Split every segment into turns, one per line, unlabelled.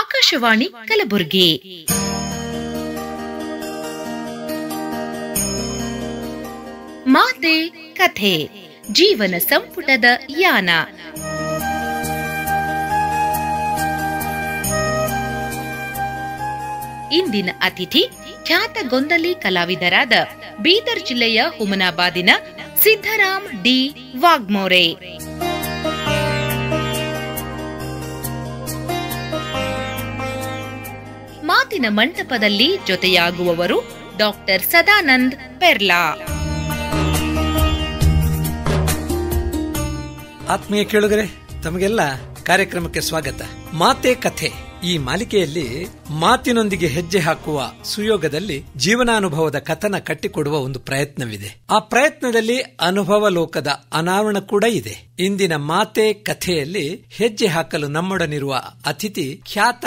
ಆಕಾಶವಾಣಿ ಕಲಬುರಗಿ ಮಾತೆ ಕಥೆ ಜೀವನ ಸಂಪುಟದ ಯಾನ ಇಂದಿನ ಅತಿಥಿ ಖ್ಯಾತ ಗೊಂದಲಿ ಕಲಾವಿದರಾದ ಬೀದರ್ ಜಿಲ್ಲೆಯ ಹುಮನಾಬಾದಿನ ಸಿದ್ದರಾಮ್ ಡಿ ವಾಗ್ಮೋರೆ ಮಾತಿನ ಮಂಟಪದಲ್ಲಿ ಜೊತೆಯಾಗುವವರು ಡಾಕ್ಟರ್ ಸದಾನಂದ್ ಪೆರ್ಲಾ
ಆತ್ಮೀಯ ಕೇಳುಗರೆ ತಮಗೆಲ್ಲ ಕಾರ್ಯಕ್ರಮಕ್ಕೆ ಸ್ವಾಗತ ಮಾತೆ ಕಥೆ ಈ ಮಾಲಿಕೆಯಲ್ಲಿ ಮಾತಿನೊಂದಿಗೆ ಹೆಜ್ಜೆ ಹಾಕುವ ಸುಯೋಗದಲ್ಲಿ ಜೀವನಾನುಭವದ ಕಥನ ಕಟ್ಟಿಕೊಡುವ ಒಂದು ಪ್ರಯತ್ನವಿದೆ ಆ ಪ್ರಯತ್ನದಲ್ಲಿ ಅನುಭವ ಲೋಕದ ಅನಾವರಣ ಕೂಡ ಇದೆ ಇಂದಿನ ಮಾತೆ ಕಥೆಯಲ್ಲಿ ಹೆಜ್ಜೆ ಹಾಕಲು ನಮ್ಮೊಡನಿರುವ ಅತಿಥಿ ಖ್ಯಾತ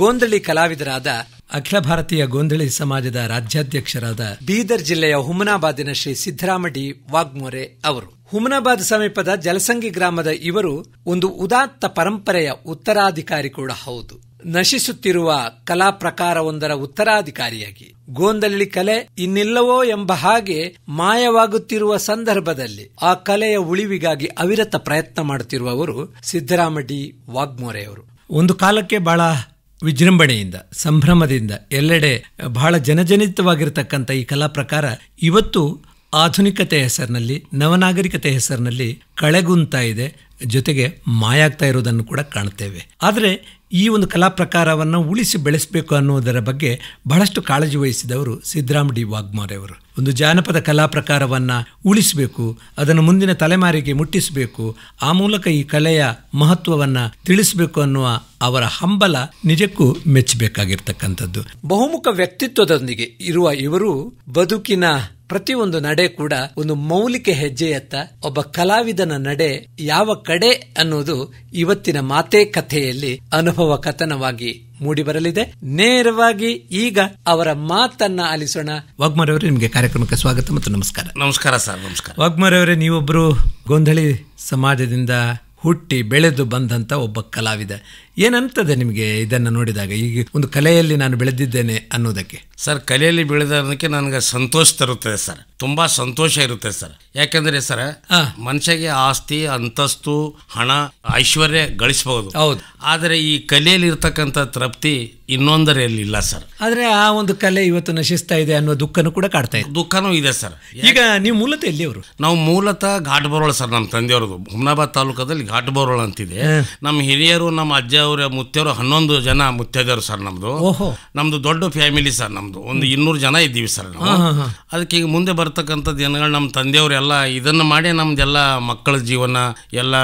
ಗೋಂದಳಿ ಕಲಾವಿದರಾದ ಅಖಿಲ ಭಾರತೀಯ ಗೋಂದಳಿ ಸಮಾಜದ ರಾಜ್ಯಾಧ್ಯಕ್ಷರಾದ ಬೀದರ್ ಜಿಲ್ಲೆಯ ಹುಮನಾಬಾದಿನ ಶ್ರೀ ಸಿದ್ದರಾಮಡಿ ವಾಗ್ಮೋರೆ ಅವರು ಹುಮನಾಬಾದ್ ಸಮೀಪದ ಜಲಸಂಗಿ ಗ್ರಾಮದ ಇವರು ಒಂದು ಉದಾತ್ತ ಪರಂಪರೆಯ ಉತ್ತರಾಧಿಕಾರಿ ಕೂಡ ಹೌದು ನಶಿಸುತ್ತಿರುವ ಕಲಾ ಪ್ರಕಾರವೊಂದರ ಉತ್ತರಾಧಿಕಾರಿಯಾಗಿ ಗೋಂದಳ್ಳಿ ಕಲೆ ಇನ್ನಿಲ್ಲವೋ ಎಂಬ ಹಾಗೆ ಮಾಯವಾಗುತ್ತಿರುವ ಸಂದರ್ಭದಲ್ಲಿ ಆ ಕಲೆಯ ಉಳಿವಿಗಾಗಿ ಅವಿರತ ಪ್ರಯತ್ನ ಮಾಡುತ್ತಿರುವವರು ಸಿದ್ದರಾಮಡಿ ವಾಗ್ಮೋರೆ ವಾಗ್ಮೋರೆಯವರು ಒಂದು ಕಾಲಕ್ಕೆ ಬಹಳ ವಿಜೃಂಭಣೆಯಿಂದ ಸಂಭ್ರಮದಿಂದ ಎಲ್ಲೆಡೆ ಬಹಳ ಜನಜನಿತವಾಗಿರತಕ್ಕಂಥ ಈ ಕಲಾ ಪ್ರಕಾರ ಇವತ್ತು ಆಧುನಿಕತೆ ಹೆಸರಿನಲ್ಲಿ ನವನಾಗರಿಕತೆ ಹೆಸರಿನಲ್ಲಿ ಕಳೆಗುಂತಾ ಇದೆ ಜೊತೆಗೆ ಮಾಯಾಗ್ತಾ ಇರೋದನ್ನು ಕೂಡ ಕಾಣ್ತೇವೆ ಆದರೆ ಈ ಒಂದು ಕಲಾ ಪ್ರಕಾರವನ್ನು ಉಳಿಸಿ ಬೆಳೆಸಬೇಕು ಅನ್ನುವುದರ ಬಗ್ಗೆ ಬಹಳಷ್ಟು ಕಾಳಜಿ ವಹಿಸಿದವರು ಸಿದ್ದರಾಮ ಡಿ ವಾಗ್ಮಾರೆಯವರು ಒಂದು ಜಾನಪದ ಕಲಾ ಪ್ರಕಾರವನ್ನು ಉಳಿಸಬೇಕು ಅದನ್ನು ಮುಂದಿನ ತಲೆಮಾರಿಗೆ ಮುಟ್ಟಿಸಬೇಕು ಆ ಮೂಲಕ ಈ ಕಲೆಯ ಮಹತ್ವವನ್ನು ತಿಳಿಸಬೇಕು ಅನ್ನುವ ಅವರ ಹಂಬಲ ನಿಜಕ್ಕೂ ಮೆಚ್ಚಬೇಕಾಗಿರ್ತಕ್ಕಂಥದ್ದು ಬಹುಮುಖ ವ್ಯಕ್ತಿತ್ವದೊಂದಿಗೆ ಇರುವ ಇವರು ಬದುಕಿನ ಪ್ರತಿಯೊಂದು ನಡೆ ಕೂಡ ಒಂದು ಮೌಲಿಕ ಹೆಜ್ಜೆಯತ್ತ ಒಬ್ಬ ಕಲಾವಿದನ ನಡೆ ಯಾವ ಕಡೆ ಅನ್ನೋದು ಇವತ್ತಿನ ಮಾತೆ ಕಥೆಯಲ್ಲಿ ಅನುಭವ ಕಥನವಾಗಿ ಮೂಡಿಬರಲಿದೆ ನೇರವಾಗಿ ಈಗ ಅವರ ಮಾತನ್ನ ಆಲಿಸೋಣ ವಾಗ್ಮರ್ ನಿಮಗೆ ಕಾರ್ಯಕ್ರಮಕ್ಕೆ ಸ್ವಾಗತ ಮತ್ತು ನಮಸ್ಕಾರ
ನಮಸ್ಕಾರ ಸರ್ ನಮಸ್ಕಾರ
ವಾಗ್ಮರ್ ಅವರೇ ನೀವೊಬ್ಬರು ಗೊಂದಳಿ ಸಮಾಜದಿಂದ ಹುಟ್ಟಿ ಬೆಳೆದು ಬಂದಂತ ಒಬ್ಬ ಕಲಾವಿದ ಏನಂತದೆ ನಿಮಗೆ ಇದನ್ನು ನೋಡಿದಾಗ ಈಗ ಒಂದು ಕಲೆಯಲ್ಲಿ ನಾನು ಬೆಳೆದಿದ್ದೇನೆ ಅನ್ನೋದಕ್ಕೆ
ಸರ್ ಕಲೆಯಲ್ಲಿ ಬೆಳೆದಕ್ಕೆ ನನಗೆ ಸಂತೋಷ ತರುತ್ತದೆ ಸರ್ ತುಂಬಾ ಸಂತೋಷ ಇರುತ್ತೆ ಸರ್ ಯಾಕಂದ್ರೆ ಸರ್ ಮನುಷ್ಯಗೆ ಆಸ್ತಿ ಅಂತಸ್ತು ಹಣ ಐಶ್ವರ್ಯ ಗಳಿಸಬಹುದು ಹೌದು ಆದರೆ ಈ ಕಲೆಯಲ್ಲಿ ಇರ್ತಕ್ಕಂಥ ತೃಪ್ತಿ ಇನ್ನೊಂದರಲ್ಲಿ ಇಲ್ಲ ಸರ್
ಆದರೆ ಆ ಒಂದು ಕಲೆ ಇವತ್ತು ನಶಿಸ್ತಾ ಇದೆ ಅನ್ನೋ ದುಃಖನೂ ಕೂಡ
ಕಾಡ್ತಾ ಇದೆ ದುಃಖನೂ ಇದೆ ಸರ್ ಈಗ ನೀವು ಮೂಲತ ಎಲ್ಲಿಯವರು ನಾವು ಮೂಲತಃ ಘಾಟ್ ಬೋರೋಳ ಸರ್ ನಮ್ಮ ತಂದೆಯವರದು ಹುಮ್ನಾಬಾದ್ ತಾಲೂಕದಲ್ಲಿ ಘಾಟ್ ಬೋರೋಳ ಅಂತಿದೆ ನಮ್ಮ ಹಿರಿಯರು ನಮ್ಮ ಅಜ್ಜ ಅವರ ಮುತ್ತೆಯವರು ಹನ್ನೊಂದು ಜನ ಮುತ್ತೈದೆಯವರು ಸರ್ ನಮ್ದು ನಮ್ದು ದೊಡ್ಡ ಫ್ಯಾಮಿಲಿ ಸರ್ ನಮ್ದು ಒಂದು ಇನ್ನೂರು ಜನ ಇದ್ದೀವಿ ಸರ್ ನಾವು ಅದಕ್ಕೆ ಈಗ ಮುಂದೆ ಬರ್ತಕ್ಕಂಥ ದಿನಗಳು ನಮ್ಮ ತಂದೆಯವರೆಲ್ಲ ಇದನ್ನು ಮಾಡಿ ನಮ್ದೆಲ್ಲ ಮಕ್ಕಳ ಜೀವನ ಎಲ್ಲ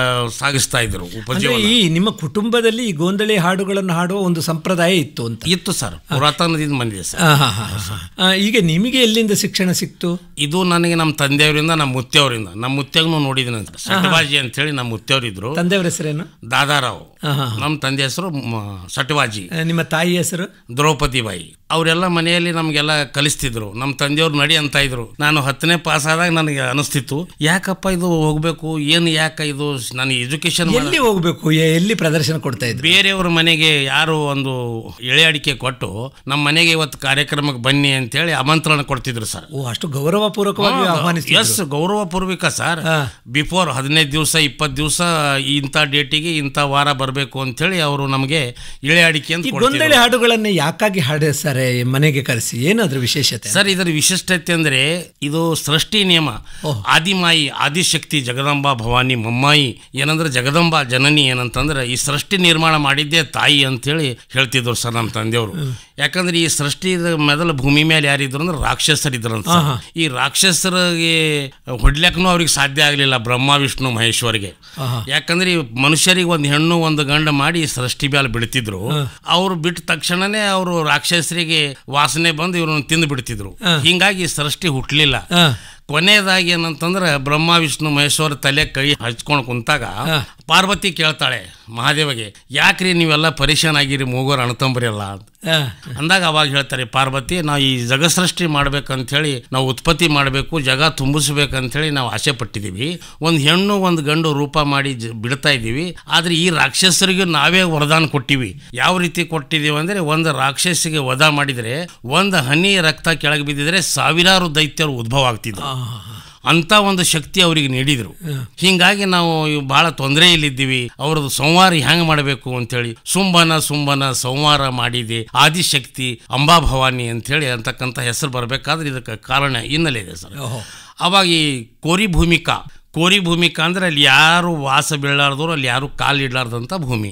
ಸಾಗಿಸ್ತಾ ಇದ್ರು ಉಪಜೀವನ ಈ
ನಿಮ್ಮ ಕುಟುಂಬದಲ್ಲಿ ಈ ಗೋಂದಳಿ ಹಾಡುಗಳನ್ನು ಹಾಡುವ ಒಂದು
ಸಂಪ್ರದಾಯ ಇತ್ತು ಅಂತ ಇತ್ತು ಸರ್ ಪುರಾತನದಿಂದ ಬಂದಿದೆ ಸರ್ ಈಗ ನಿಮಗೆ ಎಲ್ಲಿಂದ ಶಿಕ್ಷಣ ಸಿಕ್ತು ಇದು ನನಗೆ ನಮ್ಮ ತಂದೆಯವರಿಂದ ನಮ್ಮ ಮುತ್ತೆಯವರಿಂದ ನಮ್ಮ ಮುತ್ತೆಗೂ ನೋಡಿದ್ದೀನಿ ಅಂತ ಅಂತ ಹೇಳಿ ನಮ್ಮ ಮುತ್ತೆಯವರಿದ್ರು ತಂದೆಯವರ ಹೆಸರೇನು ದಾದಾರಾವ್ ನಮ್ಮ ತಂದೆ ಹೆಸರು ಸಟವಾಜಿ ನಿಮ್ಮ ತಾಯಿ ಹೆಸರು ದ್ರೌಪದಿ ಬಾಯಿ ಅವರೆಲ್ಲ ಮನೆಯಲ್ಲಿ ನಮಗೆಲ್ಲ ಕಲಿಸ್ತಿದ್ರು ನಮ್ಮ ತಂದೆಯವ್ರು ನಡಿ ಅಂತ ಇದ್ರು ನಾನು ಹತ್ತನೇ ಪಾಸ್ ಆದಾಗ ನನಗೆ ಅನಿಸ್ತಿತ್ತು ಯಾಕಪ್ಪ ಇದು ಹೋಗ್ಬೇಕು ಏನು ಯಾಕೆ ಇದು ನಾನು ಎಜುಕೇಶನ್ ಎಲ್ಲಿ
ಹೋಗ್ಬೇಕು ಎಲ್ಲಿ ಪ್ರದರ್ಶನ ಕೊಡ್ತಾ ಇದ್ರು
ಬೇರೆಯವ್ರ ಮನೆಗೆ ಯಾರು ಒಂದು ಎಳೆ ಅಡಿಕೆ ಕೊಟ್ಟು ನಮ್ಮ ಮನೆಗೆ ಇವತ್ತು ಕಾರ್ಯಕ್ರಮಕ್ಕೆ ಬನ್ನಿ ಅಂತೇಳಿ ಆಮಂತ್ರಣ ಕೊಡ್ತಿದ್ರು ಸರ್ ಓ ಅಷ್ಟು ಗೌರವ ಪೂರ್ವಕವಾಗಿ ಎಸ್ ಗೌರವ ಪೂರ್ವಿಕ ಸರ್ ಬಿಫೋರ್ ಹದಿನೈದು ದಿವಸ ಇಪ್ಪತ್ತು ದಿವಸ ಇಂಥ ಡೇಟಿಗೆ ಇಂಥ ವಾರ ಬರಬೇಕು ಅಂತೇಳಿ ಅವರು ನಮಗೆ ಇಳೆ ಅಡಿಕೆ ಅಂತ ಗೊಂದಳಿ
ಹಾಡುಗಳನ್ನು ಯಾಕಾಗಿ ಹಾಡು ಸರ್ ಮನೆಗೆ ಕರೆಸಿ ಏನಾದರೂ ವಿಶೇಷತೆ
ಸರ್ ಇದರ ವಿಶಿಷ್ಟತೆ ಅಂದ್ರೆ ಇದು ಸೃಷ್ಟಿ ನಿಯಮ ಆದಿಮಾಯಿ ಆದಿಶಕ್ತಿ ಜಗದಂಬಾ ಭವಾನಿ ಮಮ್ಮಾಯಿ ಏನಂದ್ರೆ ಜಗದಂಬಾ ಜನನಿ ಏನಂತಂದ್ರೆ ಈ ಸೃಷ್ಟಿ ನಿರ್ಮಾಣ ಮಾಡಿದ್ದೇ ತಾಯಿ ಅಂತೇಳಿ ಹೇಳ್ತಿದ್ರು ಸರ್ ನಮ್ಮ ತಂದೆಯವರು ಯಾಕಂದ್ರೆ ಈ ಸೃಷ್ಟಿ ಮೊದಲ ಭೂಮಿ ಮೇಲೆ ಯಾರಿದ್ರು ಅಂದ್ರೆ ಅಂತ ಈ ರಾಕ್ಷಸರಿಗೆ ಹೊಡ್ಲಕ್ಕೂ ಅವ್ರಿಗೆ ಸಾಧ್ಯ ಆಗಲಿಲ್ಲ ಬ್ರಹ್ಮ ವಿಷ್ಣು ಮಹೇಶ್ವರಿಗೆ ಯಾಕಂದ್ರೆ ಮನುಷ್ಯರಿಗೆ ಒಂದು ಹೆಣ್ಣು ಒಂದು ಗಂಡು ಮಾಡಿ ಸೃಷ್ಟಿ ಮೇಲೆ ಬಿಡ್ತಿದ್ರು ಅವ್ರು ಬಿಟ್ಟ ತಕ್ಷಣನೇ ಅವರು ರಾಕ್ಷಸರಿಗೆ ವಾಸನೆ ಬಂದು ಇವ್ರನ್ನ ತಿಂದು ಬಿಡ್ತಿದ್ರು ಹಿಂಗಾಗಿ ಸೃಷ್ಟಿ ಹುಟ್ಲಿಲ್ಲ ಕೊನೆಯದಾಗಿ ಏನಂತಂದ್ರೆ ಬ್ರಹ್ಮ ವಿಷ್ಣು ಮಹೇಶ್ವರ ತಲೆ ಕೈ ಹಚ್ಕೊಂಡು ಕುಂತಾಗ ಪಾರ್ವತಿ ಕೇಳ್ತಾಳೆ ಮಹಾದೇವಗೆ ಯಾಕ್ರಿ ನೀವೆಲ್ಲ ಪರಿಶನ್ ಆಗಿರಿ ಮೂಗೋರು ಅಂತ ಅಂದಾಗ ಅವಾಗ ಹೇಳ್ತಾರೆ ಪಾರ್ವತಿ ನಾವು ಈ ಜಗಸೃಷ್ಟಿ ಹೇಳಿ ನಾವು ಉತ್ಪತ್ತಿ ಮಾಡಬೇಕು ಜಗ ಹೇಳಿ ನಾವು ಆಸೆ ಪಟ್ಟಿದ್ದೀವಿ ಒಂದು ಹೆಣ್ಣು ಒಂದು ಗಂಡು ರೂಪ ಮಾಡಿ ಬಿಡ್ತಾ ಇದ್ದೀವಿ ಆದ್ರೆ ಈ ರಾಕ್ಷಸರಿಗೆ ನಾವೇ ವರದಾನ ಕೊಟ್ಟಿವಿ ಯಾವ ರೀತಿ ಕೊಟ್ಟಿದ್ದೀವಿ ಅಂದರೆ ಒಂದು ರಾಕ್ಷಸಿಗೆ ವಧ ಮಾಡಿದರೆ ಒಂದು ಹನಿ ರಕ್ತ ಕೆಳಗೆ ಬಿದ್ದಿದ್ರೆ ಸಾವಿರಾರು ದೈತ್ಯರು ಉದ್ಭವ ಆಗ್ತಿದ್ರು ಅಂಥ ಒಂದು ಶಕ್ತಿ ಅವರಿಗೆ ನೀಡಿದರು ಹೀಗಾಗಿ ನಾವು ಭಾಳ ತೊಂದರೆಯಲ್ಲಿದ್ದೀವಿ ಅವ್ರದ್ದು ಸಂವಾರ ಹೆಂಗ್ ಮಾಡಬೇಕು ಅಂತೇಳಿ ಸುಂಬನ ಸುಂಬನ ಸಂವಾರ ಮಾಡಿದೆ ಆದಿಶಕ್ತಿ ಅಂಬಾಭವಾನಿ ಅಂತೇಳಿ ಅಂತಕ್ಕಂಥ ಹೆಸರು ಬರಬೇಕಾದ್ರೆ ಇದಕ್ಕೆ ಕಾರಣ ಹಿನ್ನೆಲೆ ಇದೆ ಸರ್ ಅವಾಗ ಈ ಕೋರಿ ಭೂಮಿಕಾ ಕೋರಿ ಭೂಮಿಕ ಅಂದರೆ ಅಲ್ಲಿ ಯಾರು ವಾಸ ಬೀಳಾರ್ದವ್ರು ಅಲ್ಲಿ ಯಾರು ಕಾಲು ಇಡಲಾರ್ದಂಥ ಭೂಮಿ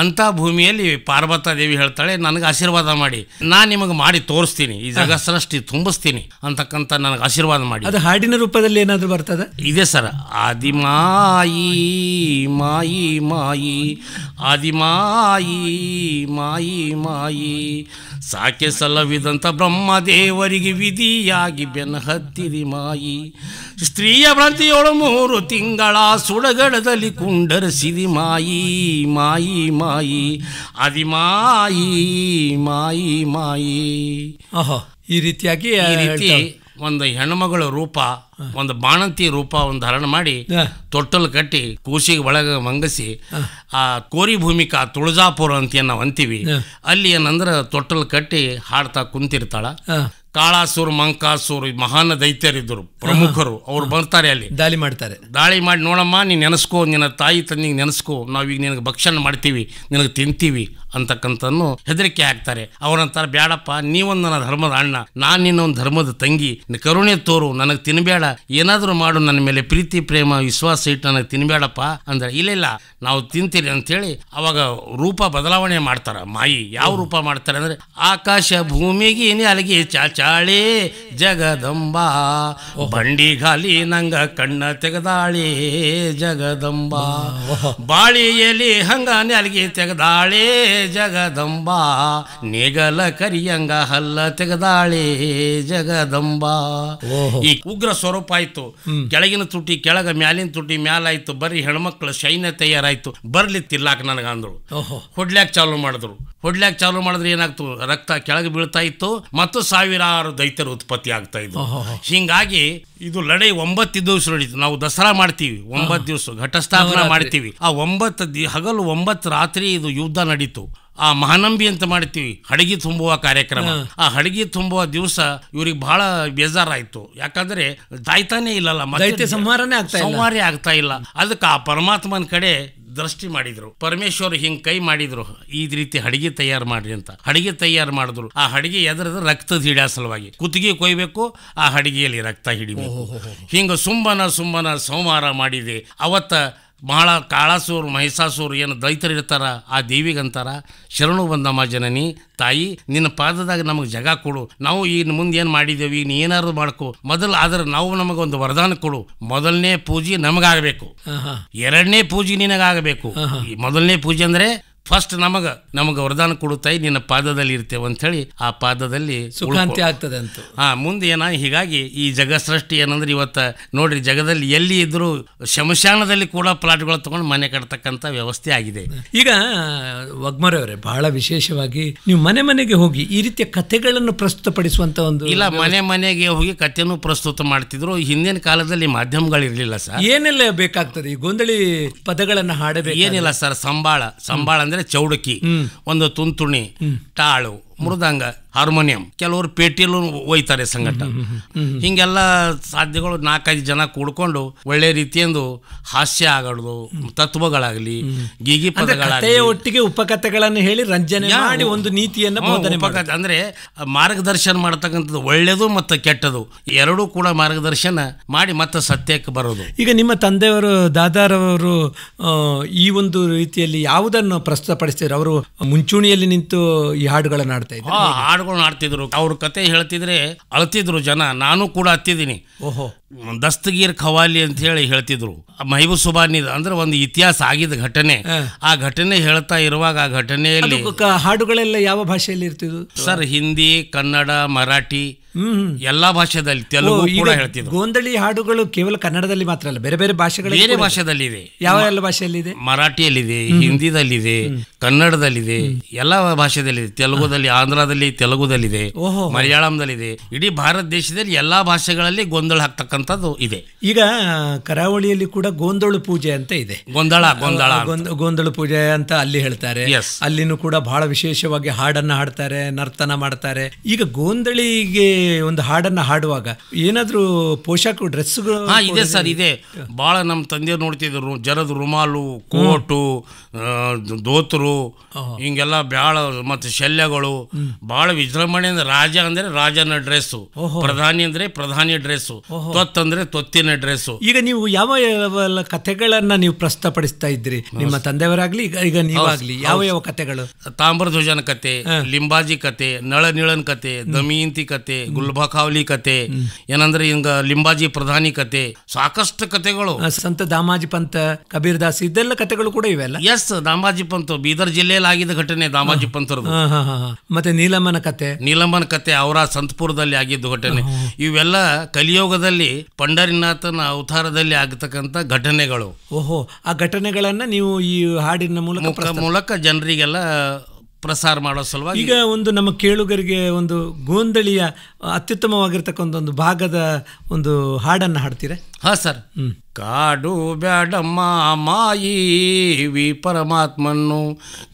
ಅಂಥ ಭೂಮಿಯಲ್ಲಿ ಪಾರ್ವತ ದೇವಿ ಹೇಳ್ತಾಳೆ ನನಗೆ ಆಶೀರ್ವಾದ ಮಾಡಿ ನಾನು ನಿಮಗೆ ಮಾಡಿ ತೋರಿಸ್ತೀನಿ ಈ ಜಾಗ ಸೃಷ್ಟಿ ತುಂಬಿಸ್ತೀನಿ ಅಂತಕ್ಕಂಥ ನನಗೆ ಆಶೀರ್ವಾದ ಮಾಡಿ ಅದು
ಹಾಡಿನ ರೂಪದಲ್ಲಿ ಏನಾದರೂ ಬರ್ತದೆ
ಇದೆ ಸರ್ ಆದಿಮಾಯಿ ಮಾಯಿ ಮಾಯಿ ಆದಿಮಾಯಿ ಮಾಯಿ ಮಾಯಿ ಸಾಕೆ ಸಲ್ಲವಿದಂಥ ಬ್ರಹ್ಮದೇವರಿಗೆ ವಿಧಿಯಾಗಿ ಬೆನ್ನಹತ್ತಿರಿ ಮಾಯಿ ಸ್ತ್ರೀಯ ಭ್ರಾಂತಿಯೊಳ ಮೂರು ತಿಂಗಳ ಸುಡಗಡದಲ್ಲಿ ಕುಂಡರಿಸಿರಿ ಮಾಯಿ ಮಾಯಿ ಮಾಯಿ ಅದಿಮಾಯಿ ಮಾಯಿ ಮಾಯಿ ಅಹ ಈ ರೀತಿಯಾಗಿ ಒಂದು ಹೆಣ್ಮಗಳ ರೂಪ ಒಂದು ಬಾಣಂತಿ ರೂಪ ಒಂದು ಹರಣ ಮಾಡಿ ತೊಟ್ಟಲು ಕಟ್ಟಿ ಕೂಸಿಗೆ ಒಳಗೆ ಮಂಗಸಿ ಆ ಕೋರಿ ಭೂಮಿಕಾ ತುಳಜಾಪುರ ಅಂತ ಏನ ಅಂತೀವಿ ಅಲ್ಲಿ ಏನಂದ್ರೆ ತೊಟ್ಟಲು ಕಟ್ಟಿ ಹಾಡ್ತಾ ಕುಂತಿರ್ತಾಳ ಕಾಳಾಸೂರು ಮಂಕಾಸೂರು ಮಹಾನ್ ದೈತ್ಯರಿದ್ರು ಪ್ರಮುಖರು ಅವ್ರು ಬರ್ತಾರೆ ಅಲ್ಲಿ ದಾಳಿ ಮಾಡ್ತಾರೆ ದಾಳಿ ಮಾಡಿ ನೋಡಮ್ಮ ನೀನು ನೆನೆಸ್ಕೋ ನಿನ್ನ ತಾಯಿ ತಂದಿಗೆ ನೆನೆಸ್ಕೋ ನಾವೀಗ ನಿನಗೆ ಭಕ್ಷಣ ಮಾಡ್ತೀವಿ ನಿನಗೆ ತಿಂತೀವಿ ಅಂತಕ್ಕಂಥ ಹೆದರಿಕೆ ಹಾಕ್ತಾರೆ ಅವರಂತಾರೆ ಬೇಡಪ್ಪ ನೀವೊಂದು ನನ್ನ ಧರ್ಮದ ಅಣ್ಣ ನಾನು ನಿನ್ನೊಂದು ಧರ್ಮದ ತಂಗಿ ಕರುಣೆ ತೋರು ನನಗೆ ತಿನ್ಬೇಡ ಏನಾದರೂ ಮಾಡು ನನ್ನ ಮೇಲೆ ಪ್ರೀತಿ ಪ್ರೇಮ ವಿಶ್ವಾಸ ಇಟ್ಟು ನನಗೆ ತಿನ್ಬೇಡಪ್ಪ ಅಂದ್ರೆ ಇಲ್ಲ ಇಲ್ಲ ನಾವು ತಿಂತೀರಿ ಅಂತೇಳಿ ಅವಾಗ ರೂಪ ಬದಲಾವಣೆ ಮಾಡ್ತಾರೆ ಮಾಯಿ ಯಾವ ರೂಪ ಮಾಡ್ತಾರೆ ಅಂದ್ರೆ ಆಕಾಶ ಭೂಮಿಗೆ ಅಲಗಿ ಚಾಚಾಳಿ ಜಗದಂಬಾ ಬಂಡಿ ಗಾಲಿ ನಂಗ ಕಣ್ಣ ತೆಗೆದಾಳಿ ಜಗದಂಬಾ ಬಾಳಿ ಎಲಿ ಹಂಗಾನೆ ಅಲಗಿ ತೆಗದಾಳೆ ಜಗದಂಬ ನೇಗಲ ಕರಿಯಂಗ ಹಲ್ಲ ತೆಗದಾಳೆ ಜಗದಂಬಾ ಈ ಉಗ್ರ ಸ್ವರೂಪ ಆಯ್ತು ಕೆಳಗಿನ ತುಟಿ ಕೆಳಗ ಮ್ಯಾಲಿನ ತುಟಿ ಆಯ್ತು ಬರೀ ಹೆಣ್ಮಕ್ಳು ಶೈನ್ಯ ತಯಾರಾಯ್ತು ಬರ್ಲಿ ತಿರ್ಲಾಕ ನನಗೆ ಅಂದ್ರು ಹೊಡ್ಲಾಕ ಚಾಲು ಮಾಡಿದ್ರು ಹೊಡ್ಲ್ಯಾಕ ಚಾಲು ಮಾಡಿದ್ರೆ ಏನಾಗ್ತು ರಕ್ತ ಕೆಳಗೆ ಬೀಳ್ತಾ ಇತ್ತು ಮತ್ತು ಸಾವಿರಾರು ದೈತ್ಯರು ಉತ್ಪತ್ತಿ ಆಗ್ತಾ ಇದ್ರು ಹಿಂಗಾಗಿ ಇದು ಲಡೈ ಒಂಬತ್ತು ದಿವಸ ನಡೀತು ನಾವು ದಸರಾ ಮಾಡ್ತೀವಿ ಒಂಬತ್ತು ದಿವಸ ಘಟಸ್ಥಾಪನ ಮಾಡ್ತೀವಿ ಆ ಒಂಬತ್ತು ದಿ ಹಗಲು ಒಂಬತ್ತು ರಾತ್ರಿ ಇದು ಯುದ್ಧ ನಡೀತು ಆ ಮಹಾನಂಬಿ ಅಂತ ಮಾಡ್ತೀವಿ ಹಡಗಿ ತುಂಬುವ ಕಾರ್ಯಕ್ರಮ ಆ ಹಡಗಿ ತುಂಬುವ ದಿವಸ ಇವ್ರಿಗೆ ಬಹಳ ಬೇಜಾರಾಯ್ತು ಯಾಕಂದ್ರೆ ದಾಯ್ತಾನೆ ಇಲ್ಲಲ್ಲ
ಸಂಹಾರನೇ ಸಂಹಾರೇ
ಆಗ್ತಾ ಇಲ್ಲ ಅದಕ್ಕೆ ಆ ಪರಮಾತ್ಮನ ಕಡೆ ದೃಷ್ಟಿ ಮಾಡಿದ್ರು ಪರಮೇಶ್ವರ್ ಹಿಂಗ್ ಕೈ ಮಾಡಿದ್ರು ಈ ರೀತಿ ಅಡಿಗೆ ತಯಾರು ಮಾಡ್ರಿ ಅಂತ ಅಡಿಗೆ ತಯಾರು ಮಾಡಿದ್ರು ಆ ಅಡಿಗೆ ಎದ್ರದ ರಕ್ತದ ಹಿಡಿಯ ಸಲುವಾಗಿ ಕುತ್ತಿಗೆ ಕೊಯ್ಬೇಕು ಆ ಅಡಿಗೆಯಲ್ಲಿ ರಕ್ತ ಹಿಡಿಬೇಕು ಹಿಂಗ ಸುಂಬನ ಸುಂಬನ ಸೋಮವಾರ ಮಾಡಿದೆ ಅವತ್ತ ಭಾಳ ಕಾಳಾಸೂರು ಮಹಿಷಾಸೂರು ಏನು ದೈತರು ಇರ್ತಾರ ಆ ದೇವಿಗಂತಾರ ಶರಣು ಬಂದಮ್ಮ ಜನನಿ ತಾಯಿ ನಿನ್ನ ಪಾದದಾಗ ನಮಗೆ ಜಗ ಕೊಡು ನಾವು ಈಗ ಮುಂದೆ ಏನು ಮಾಡಿದ್ದೇವೆ ಈಗ ಏನಾದ್ರು ಮಾಡ್ಕೊ ಮೊದಲು ಆದ್ರೆ ನಾವು ನಮಗೆ ಒಂದು ವರದಾನ ಕೊಡು ಮೊದಲನೇ ಪೂಜೆ ನಮಗಾಗಬೇಕು ಎರಡನೇ ಪೂಜೆ ನಿನಗಾಗಬೇಕು ಮೊದಲನೇ ಪೂಜೆ ಅಂದರೆ ಫಸ್ಟ್ ನಮಗ ನಮಗ ವರದಾನ ಕೊಡುತ್ತಾಯಿ ನಿನ್ನ ಪಾದದಲ್ಲಿ ಇರ್ತೇವೆ ಅಂತ ಹೇಳಿ ಆ ಪಾದದಲ್ಲಿ ಸುಖಾಂತಿ ಆಗ್ತದೆ ಅಂತ ಹಾ ಮುಂದೆ ಏನ ಹೀಗಾಗಿ ಈ ಜಗ ಸೃಷ್ಟಿ ಏನಂದ್ರೆ ಇವತ್ತ ನೋಡ್ರಿ ಜಗದಲ್ಲಿ ಎಲ್ಲಿ ಇದ್ರು ಶಮಶಾನದಲ್ಲಿ ಕೂಡ ಪ್ಲಾಟ್ಗಳು ತಗೊಂಡು ಮನೆ ಕಟ್ಟತಕ್ಕಂತ ವ್ಯವಸ್ಥೆ ಆಗಿದೆ
ಈಗ ವಗ್ಮರವ್ರೆ ಬಹಳ ವಿಶೇಷವಾಗಿ ನೀವು ಮನೆ ಮನೆಗೆ ಹೋಗಿ ಈ ರೀತಿಯ ಕಥೆಗಳನ್ನು ಪ್ರಸ್ತುತಪಡಿಸುವಂತ ಒಂದು ಇಲ್ಲ ಮನೆ
ಮನೆಗೆ ಹೋಗಿ ಕಥೆನೂ ಪ್ರಸ್ತುತ ಮಾಡ್ತಿದ್ರು ಹಿಂದಿನ ಕಾಲದಲ್ಲಿ ಮಾಧ್ಯಮಗಳಿರಲಿಲ್ಲ ಸರ್ ಏನೆಲ್ಲ ಬೇಕಾಗ್ತದೆ ಈ ಗೊಂದಳಿ ಪದಗಳನ್ನು ಹಾಡಬೇಕು ಏನಿಲ್ಲ ಸರ್ ಸಂಬಾಳ ಸಂಬಾಳ ಅಂದ್ರೆ ಅಂದರೆ ಒಂದು ತುಂತುಣಿ ಟಾಳು ಮೃದಂಗ ಹಾರ್ಮೋನಿಯಂ ಕೆಲವರು ಪೇಟಿಯಲ್ಲೂ ಒಯ್ತಾರೆ ಸಂಘಟ ಹಿಂಗೆಲ್ಲ ಸಾಧ್ಯಗಳು ನಾಲ್ಕೈದು ಜನ ಕೂಡ್ಕೊಂಡು ಒಳ್ಳೆ ರೀತಿಯಂದು ಹಾಸ್ಯ ಆಗಡುದು ತತ್ವಗಳಾಗಲಿ ಗೀಗಿ ಪದಗಳಾಗಲಿ ಒಟ್ಟಿಗೆ ಉಪಕಥೆಗಳನ್ನು ಹೇಳಿ ರಂಜನೆ ಮಾಡಿ ಒಂದು ನೀತಿಯನ್ನು ಉಪಕಥೆ ಅಂದರೆ ಮಾರ್ಗದರ್ಶನ ಮಾಡ್ತಕ್ಕಂಥದ್ದು ಒಳ್ಳೇದು ಮತ್ತು ಕೆಟ್ಟದು ಎರಡೂ ಕೂಡ ಮಾರ್ಗದರ್ಶನ ಮಾಡಿ ಮತ್ತೆ ಸತ್ಯಕ್ಕೆ ಬರೋದು
ಈಗ ನಿಮ್ಮ ತಂದೆಯವರು ದಾದಾರವರು ಈ ಒಂದು ರೀತಿಯಲ್ಲಿ ಯಾವುದನ್ನು ಪ್ರಸ್ತುತಪಡಿಸ್ತಾರೆ ಅವರು ಮುಂಚೂಣಿಯಲ್ಲಿ ನಿಂತು ಈ ಹಾಡುಗಳನ್ನು ಮಾಡ್ತಾ ಇದ್ರು
ಹಾಡುಗಳನ್ನ ಆಡ್ತಿದ್ರು ಅವ್ರ ಕತೆ ಹೇಳ್ತಿದ್ರೆ ಅಳ್ತಿದ್ರು ಜನ ನಾನು ಕೂಡ ಹತ್ತಿದ್ದೀನಿ ಓಹೋ ದಸ್ತಗೀರ್ ಖವಾಲಿ ಅಂತ ಹೇಳಿ ಹೇಳ್ತಿದ್ರು ಮೈಬು ಸುಬಾನಿ ಅಂದ್ರೆ ಒಂದು ಇತಿಹಾಸ ಆಗಿದ ಘಟನೆ ಆ ಘಟನೆ ಹೇಳ್ತಾ ಇರುವಾಗ ಆ ಘಟನೆಯಲ್ಲಿ ಹಾಡುಗಳೆಲ್ಲ
ಯಾವ ಭಾಷೆಯಲ್ಲಿ ಇರ್ತಿದ್ರು ಸರ್
ಹಿಂದಿ ಕನ್ನಡ ಮರಾಠಿ ಎಲ್ಲಾ ಭಾಷೆದಲ್ಲಿ ತೆಲುಗು ಕೂಡ ಹೇಳ್ತಿದ್ರು
ಗೋಂದಳಿ ಹಾಡುಗಳು ಕೇವಲ ಕನ್ನಡದಲ್ಲಿ ಮಾತ್ರ ಅಲ್ಲ ಬೇರೆ ಬೇರೆ ಭಾಷೆಗಳು ಬೇರೆ ಭಾಷೆದಲ್ಲಿ ಇದೆ ಯಾವ ಎಲ್ಲ ಭಾಷೆಯಲ್ಲಿ ಇದೆ
ಮರಾಠಿಯಲ್ಲಿದೆ ಹಿಂದಿದಲ್ಲಿದೆ ಕನ್ನಡದಲ್ಲಿದೆ ಎಲ್ಲಾ ಇದೆ ತೆಲುಗುದಲ್ಲಿ ಆಂಧ್ರದಲ್ಲಿ ತೆಲುಗುದಲ್ಲಿದೆ ಮಲಯಾಳಂದಲ್ಲಿದೆ ಇಡೀ ಭಾರತ ದೇಶದಲ್ಲಿ ಎಲ್ಲಾ ಭಾಷೆಗಳಲ್ಲಿ ಗೊಂದಳ ಹಾಕ್ತಕ್ಕಂಥದ್ದು ಇದೆ ಈಗ ಕರಾವಳಿಯಲ್ಲಿ ಕೂಡ ಗೋಂದಳು ಪೂಜೆ
ಅಂತ ಇದೆ ಗೊಂದಳ ಗೊಂದಳ ಗೊಂದಳು ಪೂಜೆ ಅಂತ ಅಲ್ಲಿ ಹೇಳ್ತಾರೆ ಅಲ್ಲಿನೂ ಕೂಡ ಬಹಳ ವಿಶೇಷವಾಗಿ ಹಾಡನ್ನ ಹಾಡ್ತಾರೆ ನರ್ತನ ಮಾಡ್ತಾರೆ ಈಗ ಗೋಂದಳಿಗೆ ಒಂದು ಹಾಡನ್ನ ಹಾಡುವಾಗ ಏನಾದರೂ ಪೋಷಕ ಡ್ರೆಸ್ಗಳು ಇದೆ ಸರ್ ಇದೆ
ಭಾಳ ನಮ್ಮ ತಂದೆಯವ್ರು ನೋಡ್ತಿದ್ರು ಜರದ ರುಮಾಲು ಕೋಟು ದೋತರು ಹಿಂಗೆಲ್ಲ ಭಾಳ ಮತ್ತೆ ಶಲ್ಯಗಳು ವಿಜೃಂಭಣೆ ಅಂದ್ರೆ ರಾಜ ಅಂದ್ರೆ ರಾಜನ ಡ್ರೆಸ್ಸು ಪ್ರಧಾನಿ ಅಂದ್ರೆ ಪ್ರಧಾನಿ ಡ್ರೆಸ್ಸು ತೊತ್ ಅಂದರೆ ತೊತ್ತಿನ ಡ್ರೆಸ್ಸು ಈಗ
ನೀವು ಯಾವ ಯಾವ ಕಥೆಗಳನ್ನು ನೀವು ಪ್ರಸ್ತುತಪಡಿಸ್ತಾ ಇದ್ರಿ ನಿಮ್ಮ ತಂದೆಯವರಾಗ್ಲಿ ಈಗ ಈಗ ನೀವಾಗ್ಲಿ ಯಾವ ಯಾವ
ಕಥೆಗಳು ತಾಮ್ರಧ್ವಜನ ಕತೆ ಲಿಂಬಾಜಿ ಕತೆ ನಳ ನಿಳನ್ ಕತೆ ದಮಯಂತಿ ಕತೆ ಗುಲ್ಬಕಾವಲಿ ಕತೆ ಏನಂದ್ರೆ ಹಿಂಗ ಲಿಂಬಾಜಿ ಪ್ರಧಾನಿ ಕತೆ ಸಾಕಷ್ಟು ಕತೆಗಳು ಸಂತ ದಾಮಾಜಿ ಪಂತ ಕಬೀರ್
ದಾಸ್ ಇದೆಲ್ಲ ಕತೆಗಳು ಕೂಡ ಇವೆಲ್ಲ
ಎಸ್ ದಾಮಾಜಿ ಪಂತ ಬೀದರ್ ಜಿಲ್ಲೆಯಲ್ಲಿ ಆಗಿದ ಘಟನೆ ದಾಮಾಜಿ ಪಂತರ
ಮತ್ತೆ ನೀಲಮ್ಮನ ಕತೆ
ನೀಲಮ್ಮನ ಕತೆ ಅವರ ಸಂತಪುರದಲ್ಲಿ ಆಗಿದ್ದು ಘಟನೆ ಇವೆಲ್ಲ ಕಲಿಯೋಗದಲ್ಲಿ ಪಂಡರಿನಾಥನ ಅವತಾರದಲ್ಲಿ ಆಗತಕ್ಕಂತ ಘಟನೆಗಳು ಓಹೋ ಆ ಘಟನೆಗಳನ್ನ ನೀವು ಈ ಹಾಡಿನ ಮೂಲಕ ಮೂಲಕ ಜನರಿಗೆಲ್ಲ ಪ್ರಸಾರ ಮಾಡೋ ಸಲುವಾಗಿ ಈಗ
ಒಂದು ನಮ್ಮ ಕೇಳುಗರಿಗೆ ಒಂದು ಗೋಂದಳಿಯ ಅತ್ಯುತ್ತಮವಾಗಿರ್ತಕ್ಕಂಥ ಒಂದು ಭಾಗದ ಒಂದು ಹಾಡನ್ನು ಹಾಡ್ತೀರಾ
ಹಾಂ ಸರ್ ಹ್ಞೂ ಕಾಡು ಬ್ಯಾಡಮ್ಮ ಮಾಯಿ ವಿ ಪರಮಾತ್ಮನ್ನು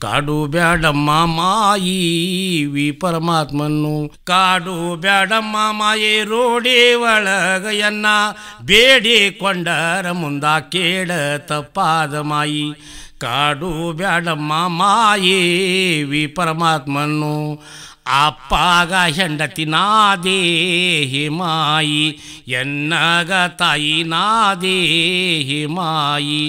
ಕಾಡು ಬ್ಯಾಡಮ್ಮ ಮಾಯಿ ವಿ ಪರಮಾತ್ಮನ್ನು ಕಾಡು ಬ್ಯಾಡಮ್ಮ ಮಾಯಿ ರೋಡಿ ಒಳಗಯನ್ನ ಬೇಡಿಕೊಂಡರ ಮುಂದ ಕೇಳ ತಪ್ಪಾದ ಮಾಯಿ ಕಾಡು ಬ್ಯಾಡಮ್ಮ ಮಾಯೇ ವಿ ಪರಮಾತ್ಮನ್ನು ಅಪ್ಪಾಗ ಹೆಂಡತಿ ನಾದೇಹಿ ಮಾಯಿ ಎನ್ನಗ ತಾಯಿ ನಾದೇಹಿ ಮಾಯಿ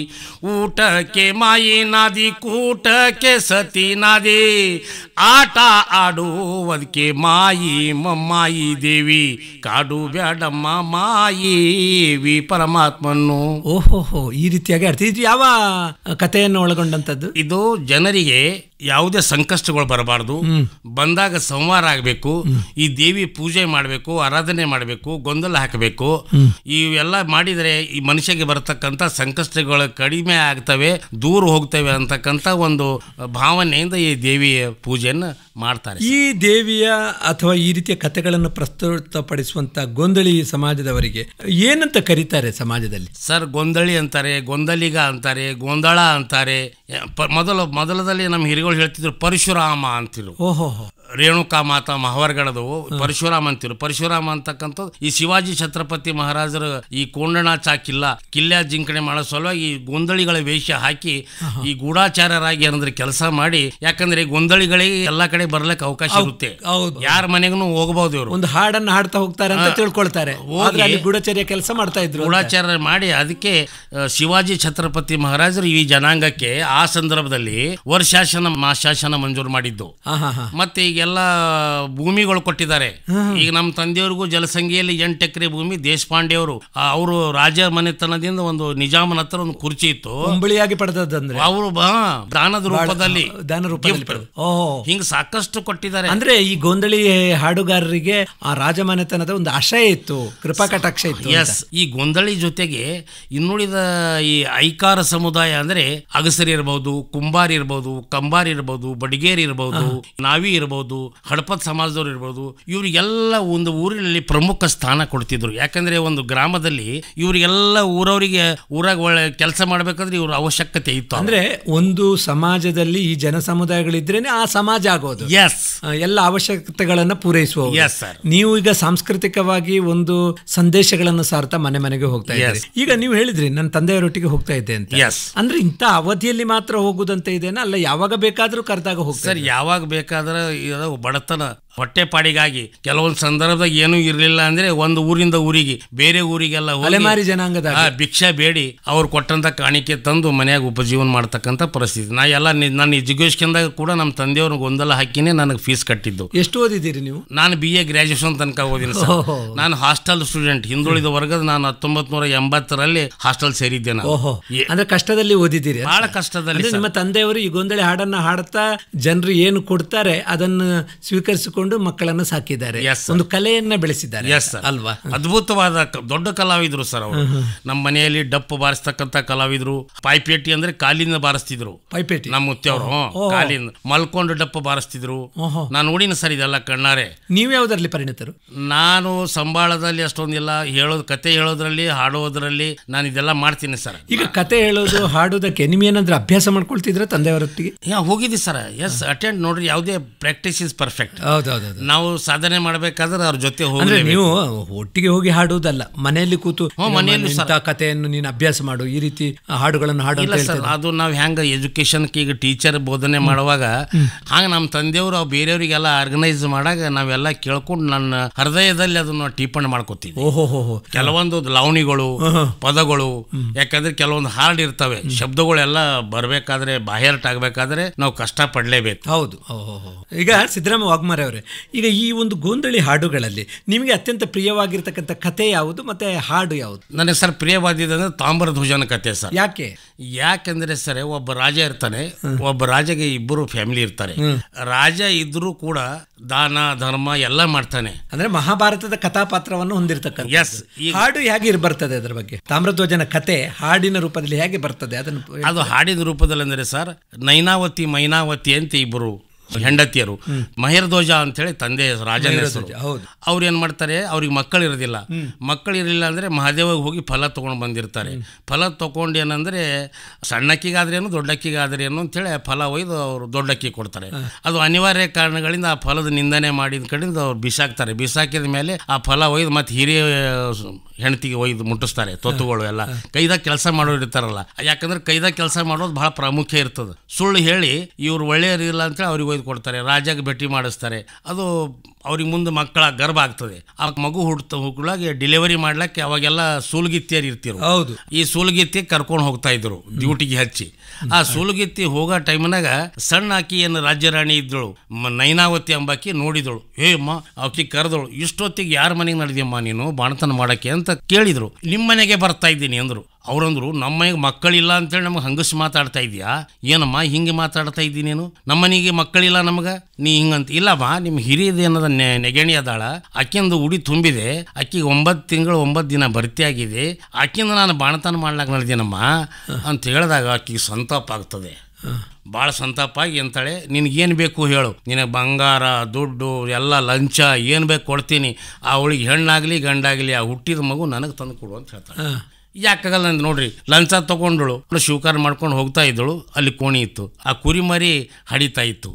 ಊಟಕ್ಕೆ ಮಾಯಿ ನಾದಿ ಕೂಟಕ್ಕೆ ಸತಿ ನಾದಿ ಆಟ ಆಡುವುದಕ್ಕೆ ಮಾಯಿ ಮಮ್ಮಾಯಿ ದೇವಿ ಕಾಡು ಬ್ಯಾಡಮ್ಮ ಮಾಯಿ
ವಿ ಪರಮಾತ್ಮನು ಓಹೋ ಈ ರೀತಿಯಾಗಿ ಅರ್ಥ ಯಾವ ಕಥೆಯನ್ನು ಒಳಗೊಂಡಂಥದ್ದು
ಇದು ಜನರಿಗೆ ಯಾವುದೇ ಸಂಕಷ್ಟಗಳು ಬರಬಾರ್ದು ಬಂದಾಗ ಸಂವಾರ ಆಗಬೇಕು ಈ ದೇವಿ ಪೂಜೆ ಮಾಡಬೇಕು ಆರಾಧನೆ ಮಾಡಬೇಕು ಗೊಂದಲ ಹಾಕಬೇಕು ಇವೆಲ್ಲ ಮಾಡಿದರೆ ಈ ಮನುಷ್ಯಗೆ ಬರತಕ್ಕಂಥ ಸಂಕಷ್ಟಗಳು ಕಡಿಮೆ ಆಗ್ತವೆ ದೂರ ಹೋಗ್ತವೆ ಅಂತಕ್ಕಂಥ ಒಂದು ಭಾವನೆಯಿಂದ ಈ ದೇವಿಯ ಪೂಜೆಯನ್ನು ಮಾಡ್ತಾರೆ ಈ
ದೇವಿಯ ಅಥವಾ ಈ ರೀತಿಯ ಕಥೆಗಳನ್ನು ಪಡಿಸುವಂತ ಗೊಂದಳಿ ಸಮಾಜದವರಿಗೆ ಏನಂತ ಕರೀತಾರೆ ಸಮಾಜದಲ್ಲಿ
ಸರ್ ಗೊಂದಳಿ ಅಂತಾರೆ ಗೊಂದಲಿಗ ಅಂತಾರೆ ಗೊಂದಳ ಅಂತಾರೆ ಮೊದಲು ಮೊದಲದಲ್ಲಿ ನಮ್ಮ ಹಿರಿಯ ಹೇಳ್ತಿದ್ರು ಪರಶುರಾಮ ಅಂತಿರು ಓಹೋ ರೇಣುಕಾ ಮಾತಾ ಮಹಾವರ್ಗಳದವು ಪರಶುರಾಮ್ ಅಂತಿರು ಪರಶುರಾಮ್ ಅಂತಕ್ಕಂಥದ್ದು ಈ ಶಿವಾಜಿ ಛತ್ರಪತಿ ಮಹಾರಾಜರ ಈ ಚಾಕಿಲ್ಲ ಕಿಲ್ಲ ಜಿಂಕಣೆ ಮಾಡೋ ಸಲುವಾಗಿ ಈ ಗೊಂದಳಿಗಳ ವೇಷ ಹಾಕಿ ಈ ಗೂಢಾಚಾರ್ಯರಾಗಿ ಏನಂದ್ರೆ ಕೆಲಸ ಮಾಡಿ ಯಾಕಂದ್ರೆ ಗೊಂದಳಿಗಳಿಗೆ ಎಲ್ಲಾ ಕಡೆ ಬರ್ಲಿಕ್ಕೆ ಅವಕಾಶ ಇರುತ್ತೆ ಯಾರ ಮನೆಗೂ ಹೋಗಬಹುದು ಇವರು ಒಂದು ಹಾಡನ್ನು ಹಾಡ್ತಾ ಹೋಗ್ತಾರೆ ಅಂತ ತಿಳ್ಕೊಳ್ತಾರೆ ಗೂಢಚರ್ಯ ಕೆಲಸ ಮಾಡ್ತಾ ಇದ್ರು ಗೂಢಾಚಾರ ಮಾಡಿ ಅದಕ್ಕೆ ಶಿವಾಜಿ ಛತ್ರಪತಿ ಮಹಾರಾಜರು ಈ ಜನಾಂಗಕ್ಕೆ ಆ ಸಂದರ್ಭದಲ್ಲಿ ವರ್ಷಾಸನ ಮಾಶಾಸನ ಮಂಜೂರು ಮಾಡಿದ್ದು ಮತ್ತೆ ಈಗ ಎಲ್ಲ ಭೂಮಿಗಳು ಕೊಟ್ಟಿದ್ದಾರೆ ಈಗ ನಮ್ಮ ತಂದೆಯವ್ರಿಗೂ ಜಲಸಂಖ್ಯೆಯಲ್ಲಿ ಎಂಟು ಎಕರೆ ಭೂಮಿ ದೇಶಪಾಂಡೆ ಅವರು ಅವರು ರಾಜ ಮನೆತನದಿಂದ ಒಂದು ನಿಜಾಮನ ಹತ್ರ ಒಂದು ಕುರ್ಚಿ ಇತ್ತು ಹುಂಬಳಿಯಾಗಿ ಪಡೆದಂದ್ರೆ ಅವರು ದಾನದ ರೂಪದಲ್ಲಿ ಹಿಂಗ್ ಸಾಕಷ್ಟು ಕೊಟ್ಟಿದ್ದಾರೆ ಅಂದ್ರೆ ಈ
ಗೊಂದಳಿ ಹಾಡುಗಾರರಿಗೆ ಆ ರಾಜ ಮನೆತನದ ಒಂದು ಆಶಯ ಇತ್ತು ಕೃಪಾ ಕಟಾಕ್ಷ ಇತ್ತು ಎಸ್
ಈ ಗೊಂದಳಿ ಜೊತೆಗೆ ಇನ್ನುಳಿದ ಈ ಐಕಾರ ಸಮುದಾಯ ಅಂದ್ರೆ ಅಗಸರಿ ಇರಬಹುದು ಕುಂಬಾರಿ ಇರಬಹುದು ಕಂಬಾರಿ ಇರಬಹುದು ಬಡಿಗೇರಿ ಇರಬಹುದು ನಾವಿ ಇರಬಹುದು ಇರ್ಬೋದು ಹಡಪದ ಸಮಾಜದವ್ರು ಇರ್ಬೋದು ಇವರಿಗೆಲ್ಲ ಒಂದು ಊರಿನಲ್ಲಿ ಪ್ರಮುಖ ಸ್ಥಾನ ಕೊಡ್ತಿದ್ರು ಯಾಕಂದರೆ ಒಂದು ಗ್ರಾಮದಲ್ಲಿ ಇವರಿಗೆಲ್ಲ ಊರವರಿಗೆ ಊರಾಗ ಒಳ್ಳೆ ಕೆಲಸ ಮಾಡಬೇಕಂದ್ರೆ ಇವ್ರ ಅವಶ್ಯಕತೆ ಇತ್ತು ಅಂದರೆ
ಒಂದು ಸಮಾಜದಲ್ಲಿ ಈ ಜನ ಸಮುದಾಯಗಳಿದ್ರೇನೆ ಆ ಸಮಾಜ ಆಗೋದು ಎಸ್ ಎಲ್ಲ ಅವಶ್ಯಕತೆಗಳನ್ನು ಪೂರೈಸುವ ನೀವು ಈಗ ಸಾಂಸ್ಕೃತಿಕವಾಗಿ ಒಂದು ಸಂದೇಶಗಳನ್ನು ಸಾರ್ತಾ ಮನೆ ಮನೆಗೆ ಹೋಗ್ತಾ ಇದ್ದೀರಿ ಈಗ ನೀವು ಹೇಳಿದ್ರಿ ನನ್ನ ತಂದೆಯವರೊಟ್ಟಿಗೆ ಹೋಗ್ತಾ ಇದ್ದೆ
ಅಂತ ಅಂದ್ರೆ ಇಂಥ ಅವಧಿಯಲ್ಲಿ ಮಾತ್ರ ಹೋಗುದಂತ ಇದೇನಾ ಅಲ್ಲ ಯಾವಾಗ ಬೇಕಾದರೂ ಕರೆದಾಗ ಹೋಗ್ತಾರೆ ಯಾವಾಗ ಬೇಕಾದ್ರೆ ஏதாவது படத்தனை ಹೊಟ್ಟೆಪಾಡಿಗಾಗಿ ಕೆಲವೊಂದು ಸಂದರ್ಭದಾಗ ಏನೂ ಇರಲಿಲ್ಲ ಅಂದ್ರೆ ಒಂದು ಊರಿಂದ ಊರಿಗೆ ಬೇರೆ ಊರಿಗೆಲ್ಲ ಅಲೆಮಾರಿ ಜನಾಂಗದ ಭಿಕ್ಷೆ ಬೇಡಿ ಅವ್ರು ಕೊಟ್ಟಂತ ಕಾಣಿಕೆ ತಂದು ಮನೆಯಾಗ ಉಪಜೀವನ ಮಾಡ್ತಕ್ಕಂಥ ಪರಿಸ್ಥಿತಿ ನಾ ಎಲ್ಲ ನನ್ನ ಎಜುಕೇಶನ್ದಾಗ ಕೂಡ ನಮ್ಮ ತಂದೆಯವ್ರಿಗೆ ಗೊಂದಲ ಹಾಕಿನೇ ನನಗೆ ಫೀಸ್ ಕಟ್ಟಿದ್ದು ಎಷ್ಟು ಓದಿದ್ದೀರಿ ನೀವು ನಾನು ಬಿ ಎ ಗ್ರಾಜುಯೇಷನ್ ತನಕ ಓದಿನ ನಾನು ಹಾಸ್ಟೆಲ್ ಸ್ಟೂಡೆಂಟ್ ಹಿಂದುಳಿದ ವರ್ಗದ ನಾನು ಹತ್ತೊಂಬತ್ ನೂರ ಎಂಬತ್ತರಲ್ಲಿ ಹಾಸ್ಟೆಲ್ ಸೇರಿದ್ದೆ ನಾನು
ಅಂದ್ರೆ ಕಷ್ಟದಲ್ಲಿ ಓದಿದ್ದೀರಿ ಬಹಳ ಕಷ್ಟದಲ್ಲಿ ನಿಮ್ಮ ತಂದೆಯವರು ಈ ಗೊಂದಳೆ ಹಾಡನ್ನ ಹಾಡ್ತಾ ಜನರು ಏನು ಕೊಡ್ತಾರೆ ಅದನ್ನು ಸ್ವೀಕರಿಸಿಕೊಂಡು ಇಟ್ಟುಕೊಂಡು ಮಕ್ಕಳನ್ನು ಸಾಕಿದ್ದಾರೆ ಒಂದು ಕಲೆಯನ್ನ ಬೆಳೆಸಿದ್ದಾರೆ
ಅಲ್ವಾ ಅದ್ಭುತವಾದ ದೊಡ್ಡ ಕಲಾವಿದ್ರು ಸರ್ ಅವರು ನಮ್ಮ ಮನೆಯಲ್ಲಿ ಡಪ್ಪ ಬಾರಿಸ್ತಕ್ಕಂತ ಕಲಾವಿದ್ರು ಪೈಪೇಟಿ ಅಂದ್ರೆ ಕಾಲಿಂದ ಬಾರಿಸ್ತಿದ್ರು ಪೈಪೇಟಿ ನಮ್ಮ ಮುತ್ತೆಯವರು ಕಾಲಿಂದ ಮಲ್ಕೊಂಡು ಡಪ್ಪು ಬಾರಿಸ್ತಿದ್ರು ನಾನು ನೋಡಿನ ಸರ್ ಇದೆಲ್ಲ ಕಣ್ಣಾರೆ ನೀವು ಯಾವ್ದ್ರಲ್ಲಿ ಪರಿಣಿತರು ನಾನು ಸಂಬಾಳದಲ್ಲಿ ಅಷ್ಟೊಂದಿಲ್ಲ ಹೇಳೋದ್ ಕತೆ ಹೇಳೋದ್ರಲ್ಲಿ ಹಾಡೋದ್ರಲ್ಲಿ ನಾನು ಇದೆಲ್ಲ ಮಾಡ್ತೀನಿ ಸರ್
ಈಗ ಕತೆ ಹೇಳೋದು ಹಾಡೋದಕ್ಕೆ ಏನಾದ್ರೂ ಅಭ್ಯಾಸ ಮಾಡ್ಕೊಳ್ತಿದ್ರ ತಂದೆಯವರೊಟ್ಟಿಗೆ ಹೋಗಿದ್ದೀವಿ ಸರ್
ಎಸ್ ಅಟೆಂಡ್ ನೋಡ್ರಿ ಯಾವುದೇ ಪ್ರಾಕ್ಟೀಸ್ ಇಸ್ ಪರ್ಫೆಕ್ಟ್ ನಾವು ಸಾಧನೆ ಮಾಡಬೇಕಾದ್ರೆ ಅವ್ರ ಜೊತೆ ಹೋಗಿ ನೀವು ಒಟ್ಟಿಗೆ ಹೋಗಿ ಹಾಡುವುದಲ್ಲ ಮನೆಯಲ್ಲಿ
ಕೂತು ಮನೆಯಲ್ಲಿ ಕಥೆಯನ್ನು ನೀನು ಅಭ್ಯಾಸ ಮಾಡು ಈ ರೀತಿ ಹಾಡುಗಳನ್ನು ಹಾಡು
ಅದು ನಾವು ಹೆಂಗ ಎಜುಕೇಶನ್ ಈಗ ಟೀಚರ್ ಬೋಧನೆ ಮಾಡುವಾಗ ಹಂಗ ನಮ್ಮ ತಂದೆಯವರು ಬೇರೆಯವರಿಗೆಲ್ಲ ಆರ್ಗನೈಸ್ ಮಾಡಾಗ ನಾವೆಲ್ಲ ಕೇಳ್ಕೊಂಡು ನನ್ನ ಹೃದಯದಲ್ಲಿ ಅದನ್ನ ಟಿಪ್ಪಣಿ ಮಾಡ್ಕೋತೀವಿ
ಓಹೋಹೋ ಕೆಲವೊಂದು
ಲಾವಣಿಗಳು ಪದಗಳು ಯಾಕಂದ್ರೆ ಕೆಲವೊಂದು ಹಾರ್ಡ್ ಇರ್ತವೆ ಶಬ್ದಗಳೆಲ್ಲ ಬರಬೇಕಾದ್ರೆ ಬಾಹ್ಯರ್ಟ್ ಆಗ್ಬೇಕಾದ್ರೆ ನಾವು ಕಷ್ಟ ಪಡ್ಲೇಬೇಕು ಹೌದು ಈಗ
ಸಿದ್ದರಾಮ ವಾಗ್ಮರೆ ಅವರೇ ಈಗ ಈ ಒಂದು ಗೋಂದಳಿ ಹಾಡುಗಳಲ್ಲಿ ನಿಮಗೆ ಅತ್ಯಂತ ಪ್ರಿಯವಾಗಿರ್ತಕ್ಕಂಥ ಕಥೆ ಯಾವುದು ಮತ್ತೆ ಹಾಡು ಯಾವುದು
ನನಗೆ ಸರ್ ಪ್ರಿಯವಾದಿದ್ದಂದ್ರೆ ತಾಮ್ರಧ್ವಜನ ಕಥೆ ಸರ್ ಯಾಕೆ ಯಾಕೆಂದ್ರೆ ಸರ್ ಒಬ್ಬ ರಾಜ ಇರ್ತಾನೆ ಒಬ್ಬ ರಾಜಗೆ ಇಬ್ಬರು ಫ್ಯಾಮಿಲಿ ಇರ್ತಾರೆ ರಾಜ ಇದ್ರೂ ಕೂಡ ದಾನ ಧರ್ಮ ಎಲ್ಲ ಮಾಡ್ತಾನೆ ಅಂದ್ರೆ ಮಹಾಭಾರತದ ಕಥಾಪಾತ್ರವನ್ನು ಹೊಂದಿರತಕ್ಕಂಥ
ಎಸ್ ಹಾಡು ಹೇಗೆ ಬರ್ತದೆ ಅದರ ಬಗ್ಗೆ ತಾಮ್ರಧ್ವಜನ ಕತೆ ಹಾಡಿನ ರೂಪದಲ್ಲಿ ಹೇಗೆ ಬರ್ತದೆ ಅದನ್ನು
ಅದು ಹಾಡಿನ ರೂಪದಲ್ಲಿ ಅಂದ್ರೆ ಸರ್ ನೈನಾವತಿ ಮೈನಾವತಿ ಅಂತ ಇಬ್ಬರು ಹೆಂಡತಿಯರು ಮಹಿರ್ಧ್ವಜ ಅಂತೇಳಿ ತಂದೆ ರಾಜ ರಾಜನ ಹೆಸರು ಅವ್ರು ಏನು ಮಾಡ್ತಾರೆ ಅವ್ರಿಗೆ ಮಕ್ಕಳು ಇರೋದಿಲ್ಲ ಮಕ್ಕಳು ಇರಲಿಲ್ಲ ಅಂದ್ರೆ ಹೋಗಿ ಫಲ ತಗೊಂಡ್ ಬಂದಿರ್ತಾರೆ ಫಲ ತೊಗೊಂಡು ಏನಂದ್ರೆ ಸಣ್ಣಕ್ಕಿಗಾದ್ರೇನು ದೊಡ್ಡಕ್ಕಿಗಾದ್ರೇನು ಅಂತೇಳಿ ಫಲ ಒಯ್ದು ಅವರು ದೊಡ್ಡಕ್ಕಿ ಕೊಡ್ತಾರೆ ಅದು ಅನಿವಾರ್ಯ ಕಾರಣಗಳಿಂದ ಆ ಫಲದ ನಿಂದನೆ ಮಾಡಿದ ಕಡೆಯಿಂದ ಅವ್ರು ಬಿಸಾಕ್ತಾರೆ ಬಿಸಾಕಿದ ಮೇಲೆ ಆ ಫಲ ಒಯ್ದು ಮತ್ತೆ ಹಿರಿಯ ಹೆಂಡತಿಗೆ ಒಯ್ದು ಮುಟ್ಟಿಸ್ತಾರೆ ತೊತ್ತುಗಳು ಎಲ್ಲ ಕೈದಾಗ ಕೆಲಸ ಮಾಡೋರು ಇರ್ತಾರಲ್ಲ ಯಾಕಂದ್ರೆ ಕೈದಾಗ ಕೆಲಸ ಮಾಡೋದು ಬಹಳ ಪ್ರಾಮುಖ್ಯ ಇರ್ತದೆ ಸುಳ್ಳು ಹೇಳಿ ಇವ್ರು ಇಲ್ಲ ಅಂತೇಳಿ ಅವ್ರಿಗೆ ಒಯ್ದು ಕೊಡ್ತಾರೆ ರಾಜಾಗೆ ಭೇಟಿ ಮಾಡಿಸ್ತಾರೆ ಅದು ಅವ್ರಿಗೆ ಮುಂದೆ ಮಕ್ಕಳ ಗರ್ಭ ಆಗ್ತದೆ ಆ ಮಗು ಹುಡ್ತ ಹುಡ್ಲಾಗಿ ಡೆಲಿವರಿ ಮಾಡ್ಲಿಕ್ಕೆ ಅವಾಗೆಲ್ಲ ಸೂಲ್ಗಿತ್ತಿಯರು ಇರ್ತಿರು ಹೌದು ಈ ಸೂಲ್ಗಿತ್ತಿ ಕರ್ಕೊಂಡು ಹೋಗ್ತಾ ಇದ್ರು ಡ್ಯೂಟಿಗೆ ಹಚ್ಚಿ ಆ ಸೂಲ್ಗಿತ್ತಿ ಹೋಗೋ ಟೈಮ್ನಾಗ ಸಣ್ಣ ಆಕಿ ಏನು ರಾಜ್ಯ ರಾಣಿ ಇದ್ದಳು ನೈನಾವತಿ ಅಂಬಾಕಿ ನೋಡಿದಳು ಏ ಅಮ್ಮ ಆಕಿ ಕರೆದಳು ಇಷ್ಟೊತ್ತಿಗೆ ಯಾರ ಮನೆಗೆ ನಡೆದಿಯಮ್ಮ ನೀನು ಬಾಣತನ ಮಾಡಕ್ಕೆ ಅಂತ ಕೇಳಿದ್ರು ನಿಮ್ಮ ಮನೆಗೆ ಬರ್ತಾ ಇದ್ದೀನಿ ಅಂದರು ಅವರಂದ್ರು ನಮ್ಮನೆಗೆ ಮಕ್ಕಳಿಲ್ಲ ಅಂತೇಳಿ ನಮ್ಗೆ ಹಂಗಸ್ ಮಾತಾಡ್ತಾ ಇದೀಯಾ ಏನಮ್ಮ ಹಿಂಗೆ ಮಾತಾಡ್ತಾ ಇದ್ದೀನಿ ನೀನು ನಮ್ಮನೆಗೆ ಮಕ್ಕಳಿಲ್ಲ ನಮಗೆ ನೀ ಹಿಂಗಂತ ಇಲ್ಲಮ್ಮ ನಿಮ್ಮ ಹಿರಿಯದ ಏನದ ನೆಗಣಿ ಅದಾಳ ಅಕ್ಕಿಂದು ಉಡಿ ತುಂಬಿದೆ ಅಕ್ಕಿಗೆ ಒಂಬತ್ತು ತಿಂಗಳು ಒಂಬತ್ತು ದಿನ ಆಗಿದೆ ಅಕ್ಕಿಂದ ನಾನು ಬಾಣತನ ಮಾಡ್ಲಾಕ ನಡೆದೇನಮ್ಮ ಅಂತ ಹೇಳಿದಾಗ ಅಕ್ಕಿಗೆ ಸಂತಾಪ ಆಗ್ತದೆ ಭಾಳ ಸಂತಾಪ ಆಗಿ ಅಂತಾಳೆ ನಿನಗೇನು ಬೇಕು ಹೇಳು ನಿನಗೆ ಬಂಗಾರ ದುಡ್ಡು ಎಲ್ಲ ಲಂಚ ಏನು ಬೇಕು ಕೊಡ್ತೀನಿ ಆ ಅವಳಿಗೆ ಹೆಣ್ಣಾಗಲಿ ಗಂಡಾಗಲಿ ಆ ಹುಟ್ಟಿದ ಮಗು ನನಗೆ ತಂದು ಕೊಡು ಅಂತ ಹೇಳ್ತಾಳೆ ಯಾಕಾಗಲ್ಲ ಅಂತ ನೋಡ್ರಿ ಲಂಚ ತೊಗೊಂಡಳು ಶಿವಕಾರ ಮಾಡ್ಕೊಂಡು ಹೋಗ್ತಾ ಇದ್ದಳು ಅಲ್ಲಿ ಕೋಣಿ ಇತ್ತು ಆ ಕುರಿ ಮರಿ ಹಡಿತಾ ಇತ್ತು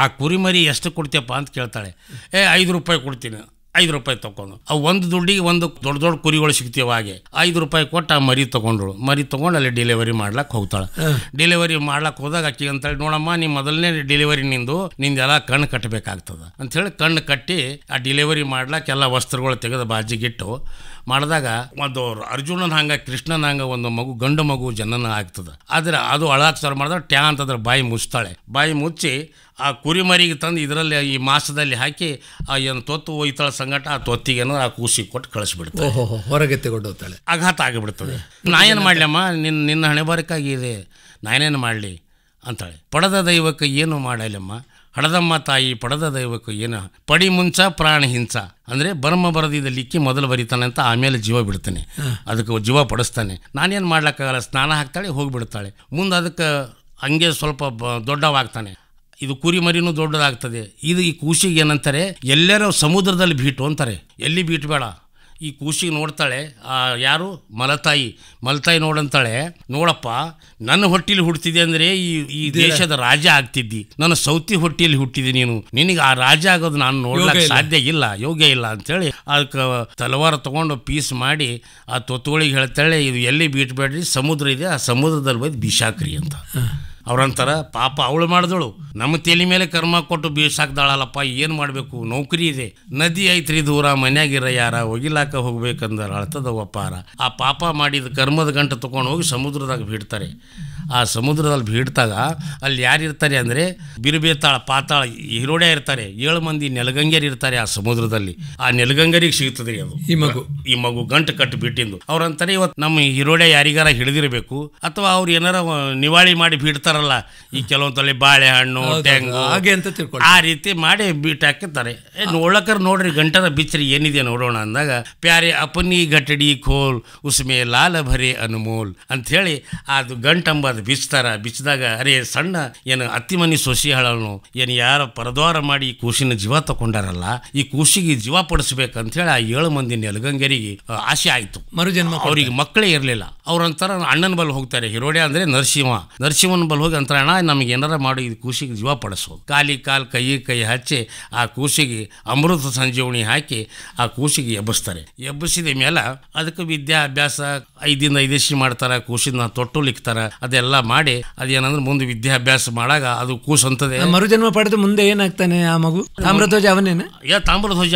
ಆ ಕುರಿಮರಿ ಎಷ್ಟು ಕೊಡ್ತೀಯಪ್ಪ ಅಂತ ಕೇಳ್ತಾಳೆ ಏ ಐದು ರೂಪಾಯಿ ಕೊಡ್ತೀನಿ ಐದು ರೂಪಾಯಿ ತೊಗೊಂಡು ಅವು ಒಂದು ದುಡ್ಡಿಗೆ ಒಂದು ದೊಡ್ಡ ದೊಡ್ಡ ಕುರಿಗಳು ಸಿಗ್ತೀವ ಹಾಗೆ ಐದು ರೂಪಾಯಿ ಕೊಟ್ಟು ಆ ಮರಿ ತೊಗೊಂಡ್ರು ಮರಿ ತೊಗೊಂಡು ಅಲ್ಲಿ ಡೆಲಿವರಿ ಮಾಡ್ಲಕ್ಕೆ ಹೋಗ್ತಾಳೆ ಡೆಲಿವರಿ ಮಾಡ್ಲಕ್ಕೆ ಹೋದಾಗ ಅಕ್ಕಿ ಅಂತೇಳಿ ನೋಡಮ್ಮ ನೀ ಮೊದಲನೇ ಡೆಲಿವರಿ ನಿಂದು ನಿಂದೆಲ್ಲ ಕಣ್ಣು ಕಟ್ಟಬೇಕಾಗ್ತದೆ ಅಂಥೇಳಿ ಕಣ್ಣು ಕಟ್ಟಿ ಆ ಡೆಲಿವರಿ ಮಾಡ್ಲಕ್ಕೆ ವಸ್ತ್ರಗಳು ತೆಗೆದು ಬಾಜಿಗಿಟ್ಟು ಮಾಡಿದಾಗ ಒಂದು ಅರ್ಜುನನ ಹಂಗ ಕೃಷ್ಣನ ಹಂಗ ಒಂದು ಮಗು ಗಂಡು ಮಗು ಜನನ ಆಗ್ತದೆ ಆದ್ರೆ ಅದು ಅಳಾಕ್ ಸರ್ ಮಾಡಿದ್ರೆ ಟ್ಯಾ ಅಂತಂದ್ರೆ ಬಾಯಿ ಮುಚ್ತಾಳೆ ಬಾಯಿ ಮುಚ್ಚಿ ಆ ಕುರಿಮರಿಗೆ ತಂದು ಇದರಲ್ಲಿ ಈ ಮಾಸದಲ್ಲಿ ಹಾಕಿ ಆ ಏನು ತೊತ್ತು ಒಯ್ತಾಳೆ ಸಂಗಟ ಆ ತೊತ್ತಿಗೇನು ಆ ಕೂಸಿ ಕೊಟ್ಟು ಕಳಿಸ್ಬಿಡ್ತು
ಹೊರಗೆ ತೆಗೊಂಡು ಹೋಗ್ತಾಳೆ
ಆಘಾತ ಆಗಿಬಿಡ್ತದೆ ನಾ ಏನು ಮಾಡಲಮ್ಮ ನಿನ್ನ ನಿನ್ನ ಹಣೆ ಇದೆ ನಾನೇನು ಮಾಡಲಿ ಅಂತಾಳೆ ಪಡೆದ ದೈವಕ್ಕೆ ಏನು ಮಾಡಲಮ್ಮ ಹಡದಮ್ಮ ತಾಯಿ ಪಡದ ದೈವಕ್ಕೂ ಏನು ಪಡಿ ಮುಂಚ ಪ್ರಾಣ ಹಿಂಸ ಅಂದರೆ ಬರ್ಮ ಬರದಿದ್ದ ಲಿಕ್ಕಿ ಮೊದಲು ಬರಿತಾನೆ ಅಂತ ಆಮೇಲೆ ಜೀವ ಬಿಡ್ತಾನೆ ಅದಕ್ಕೆ ಜೀವ ಪಡಿಸ್ತಾನೆ ನಾನೇನು ಮಾಡ್ಲಿಕ್ಕಾಗಲ್ಲ ಸ್ನಾನ ಹಾಕ್ತಾಳೆ ಹೋಗಿಬಿಡ್ತಾಳೆ ಮುಂದೆ ಅದಕ್ಕೆ ಹಂಗೆ ಸ್ವಲ್ಪ ದೊಡ್ಡವಾಗ್ತಾನೆ ಇದು ಕುರಿ ಮರಿನೂ ದೊಡ್ಡದಾಗ್ತದೆ ಇದು ಈ ಕೂಸಿಗೆ ಏನಂತಾರೆ ಎಲ್ಲರೂ ಸಮುದ್ರದಲ್ಲಿ ಬೀಟು ಅಂತಾರೆ ಎಲ್ಲಿ ಬೇಡ ಈ ಕೂಸಿಗೆ ನೋಡ್ತಾಳೆ ಆ ಯಾರು ಮಲತಾಯಿ ಮಲತಾಯಿ ನೋಡಂತಾಳೆ ನೋಡಪ್ಪ ನನ್ನ ಹೊಟ್ಟಿಲಿ ಹುಡ್ತಿದ್ದೆ ಅಂದರೆ ಈ ಈ ದೇಶದ ರಾಜ ಆಗ್ತಿದ್ದಿ ನನ್ನ ಸೌತಿ ಹೊಟ್ಟಿಯಲ್ಲಿ ಹುಟ್ಟಿದ್ದಿ ನೀನು ನಿನಗೆ ಆ ರಾಜ ಆಗೋದು ನಾನು ನೋಡ್ಲಿಕ್ಕೆ ಸಾಧ್ಯ ಇಲ್ಲ ಯೋಗ್ಯ ಇಲ್ಲ ಅಂತೇಳಿ ಅದಕ್ಕೆ ತಲವಾರ ತಗೊಂಡು ಪೀಸ್ ಮಾಡಿ ಆ ತೊತ್ತೋಳಿಗೆ ಹೇಳ್ತಾಳೆ ಇದು ಎಲ್ಲಿ ಬಿಟ್ಬೇಡ್ರಿ ಸಮುದ್ರ ಇದೆ ಆ ಸಮುದ್ರದಲ್ಲಿ ಬೈದು ಬಿಶಾಕ್ರಿ ಅಂತ ಅವ್ರಂತಾರ ಪಾಪ ಅವಳು ಮಾಡಿದಳು ನಮ್ಮ ತಲೆ ಮೇಲೆ ಕರ್ಮ ಕೊಟ್ಟು ಬೀಸಾಕ್ದಾಳಲ್ಲಪ್ಪ ಏನು ಮಾಡಬೇಕು ನೌಕರಿ ಇದೆ ನದಿ ಐತ್ರಿ ದೂರ ಮನ್ಯಾಗಿರ ಯಾರ ಒಗಿಲಾಕ ಹೋಗ್ಬೇಕಂದ್ರೆ ಅಳ್ತದ ಒಪ್ಪಾರ ಆ ಪಾಪ ಮಾಡಿದ ಕರ್ಮದ ಗಂಟು ತಗೊಂಡು ಹೋಗಿ ಸಮುದ್ರದಾಗ ಬೀಡ್ತಾರೆ ಆ ಸಮುದ್ರದಲ್ಲಿ ಬೀಡ್ತಾಗ ಅಲ್ಲಿ ಯಾರು ಇರ್ತಾರೆ ಅಂದರೆ ಬಿರುಬೇತಾಳ ಪಾತಾಳ ಹಿರೋಡೆ ಇರ್ತಾರೆ ಏಳು ಮಂದಿ ನೆಲಗಂಗರಿ ಇರ್ತಾರೆ ಆ ಸಮುದ್ರದಲ್ಲಿ ಆ ನೆಲಗಂಗರಿಗೆ ಸಿಗ್ತದೆ ಅದು ಈ ಮಗು ಈ ಮಗು ಗಂಟು ಕಟ್ಟು ಬಿಟ್ಟಿಂದು ಅವ್ರಂತಾರೆ ಇವತ್ತು ನಮ್ಮ ಹಿರೋಡೆ ಯಾರಿಗಾರ ಹಿಡಿದಿರಬೇಕು ಅಥವಾ ಅವ್ರು ಏನಾರ ನಿವಾಳಿ ಮಾಡಿ ಬೀಡ್ತಾರ ಹಾಕ್ತಾರಲ್ಲ ಈ ಕೆಲವೊಂದಲ್ಲಿ ಬಾಳೆಹಣ್ಣು ತೆಂಗು ಹಾಗೆ ಅಂತ ತಿಳ್ಕೊಳ್ಳಿ ಆ ರೀತಿ ಮಾಡಿ ಬೀಟ್ ಹಾಕಿರ್ತಾರೆ ನೋಡಕರ್ ನೋಡ್ರಿ ಗಂಟದ ಬಿಚ್ಚರಿ ಏನಿದೆ ನೋಡೋಣ ಅಂದಾಗ ಪ್ಯಾರೆ ಅಪನಿ ಗಟಡಿ ಖೋಲ್ ಉಸ್ಮೆ ಲಾಲ ಭರೆ ಅನುಮೋಲ್ ಅಂಥೇಳಿ ಅದು ಗಂಟಂಬದು ಬಿಚ್ತಾರ ಬಿಚ್ಚಿದಾಗ ಅರೆ ಸಣ್ಣ ಏನು ಅತ್ತಿಮನಿ ಸೊಸಿ ಹಳನು ಏನು ಯಾರ ಪರದ್ವಾರ ಮಾಡಿ ಈ ಕೂಸಿನ ಜೀವ ತಗೊಂಡಾರಲ್ಲ ಈ ಕೂಸಿಗೆ ಜೀವ ಹೇಳಿ ಆ ಏಳು ಮಂದಿ ನೆಲಗಂಗರಿಗೆ ಆಸೆ ಆಯ್ತು ಮರುಜನ್ಮ ಅವರಿಗೆ ಮಕ್ಕಳೇ ಇರಲಿಲ್ಲ ಅವ್ರಂತರ ಅಣ್ಣನ ಬಲ್ ಹೋಗ್ತಾರೆ ಹಿರೋಡೆ ಅಂದ್ರೆ ನರಸಿಂಹ ನರಸಿಂಹನ ಬಲ್ ಹೋಗಿ ಅಂತರಣ ನಮಗೆ ಏನಾರ ಮಾಡಿ ಇದು ಕೂಸಿಗೆ ಜೀವ ಪಡಿಸೋದು ಕಾಲಿ ಕಾಲ್ ಕೈ ಕೈ ಹಚ್ಚಿ ಆ ಕೂಸಿಗೆ ಅಮೃತ ಸಂಜೀವಣಿ ಹಾಕಿ ಆ ಕೂಸಿಗೆ ಎಬ್ಬಿಸ್ತಾರೆ ಎಬ್ಬಿಸಿದ ಮೇಲೆ ಅದಕ್ಕೆ ವಿದ್ಯಾಭ್ಯಾಸ ಐದಿಂದ ಐದೇಶಿ ಮಾಡ್ತಾರ ಕೂಸಿನ ತೊಟ್ಟು ಲಿಕ್ತಾರೆ ಅದೆಲ್ಲ ಮಾಡಿ ಅದೇನಂದ್ರೆ ಮುಂದೆ ವಿದ್ಯಾಭ್ಯಾಸ ಮಾಡಾಗ ಅದು ಕೂಸಂತದೆ ಮರುಜನ್ಮ
ಪಡೆದು ಮುಂದೆ ಏನಾಗ್ತಾನೆ ಆ ಮಗು ತಾಮ್ರಧ್ವಜ ಅವನೇನೆ ಯಾ ತಾಮ್ರಧ್ವಜ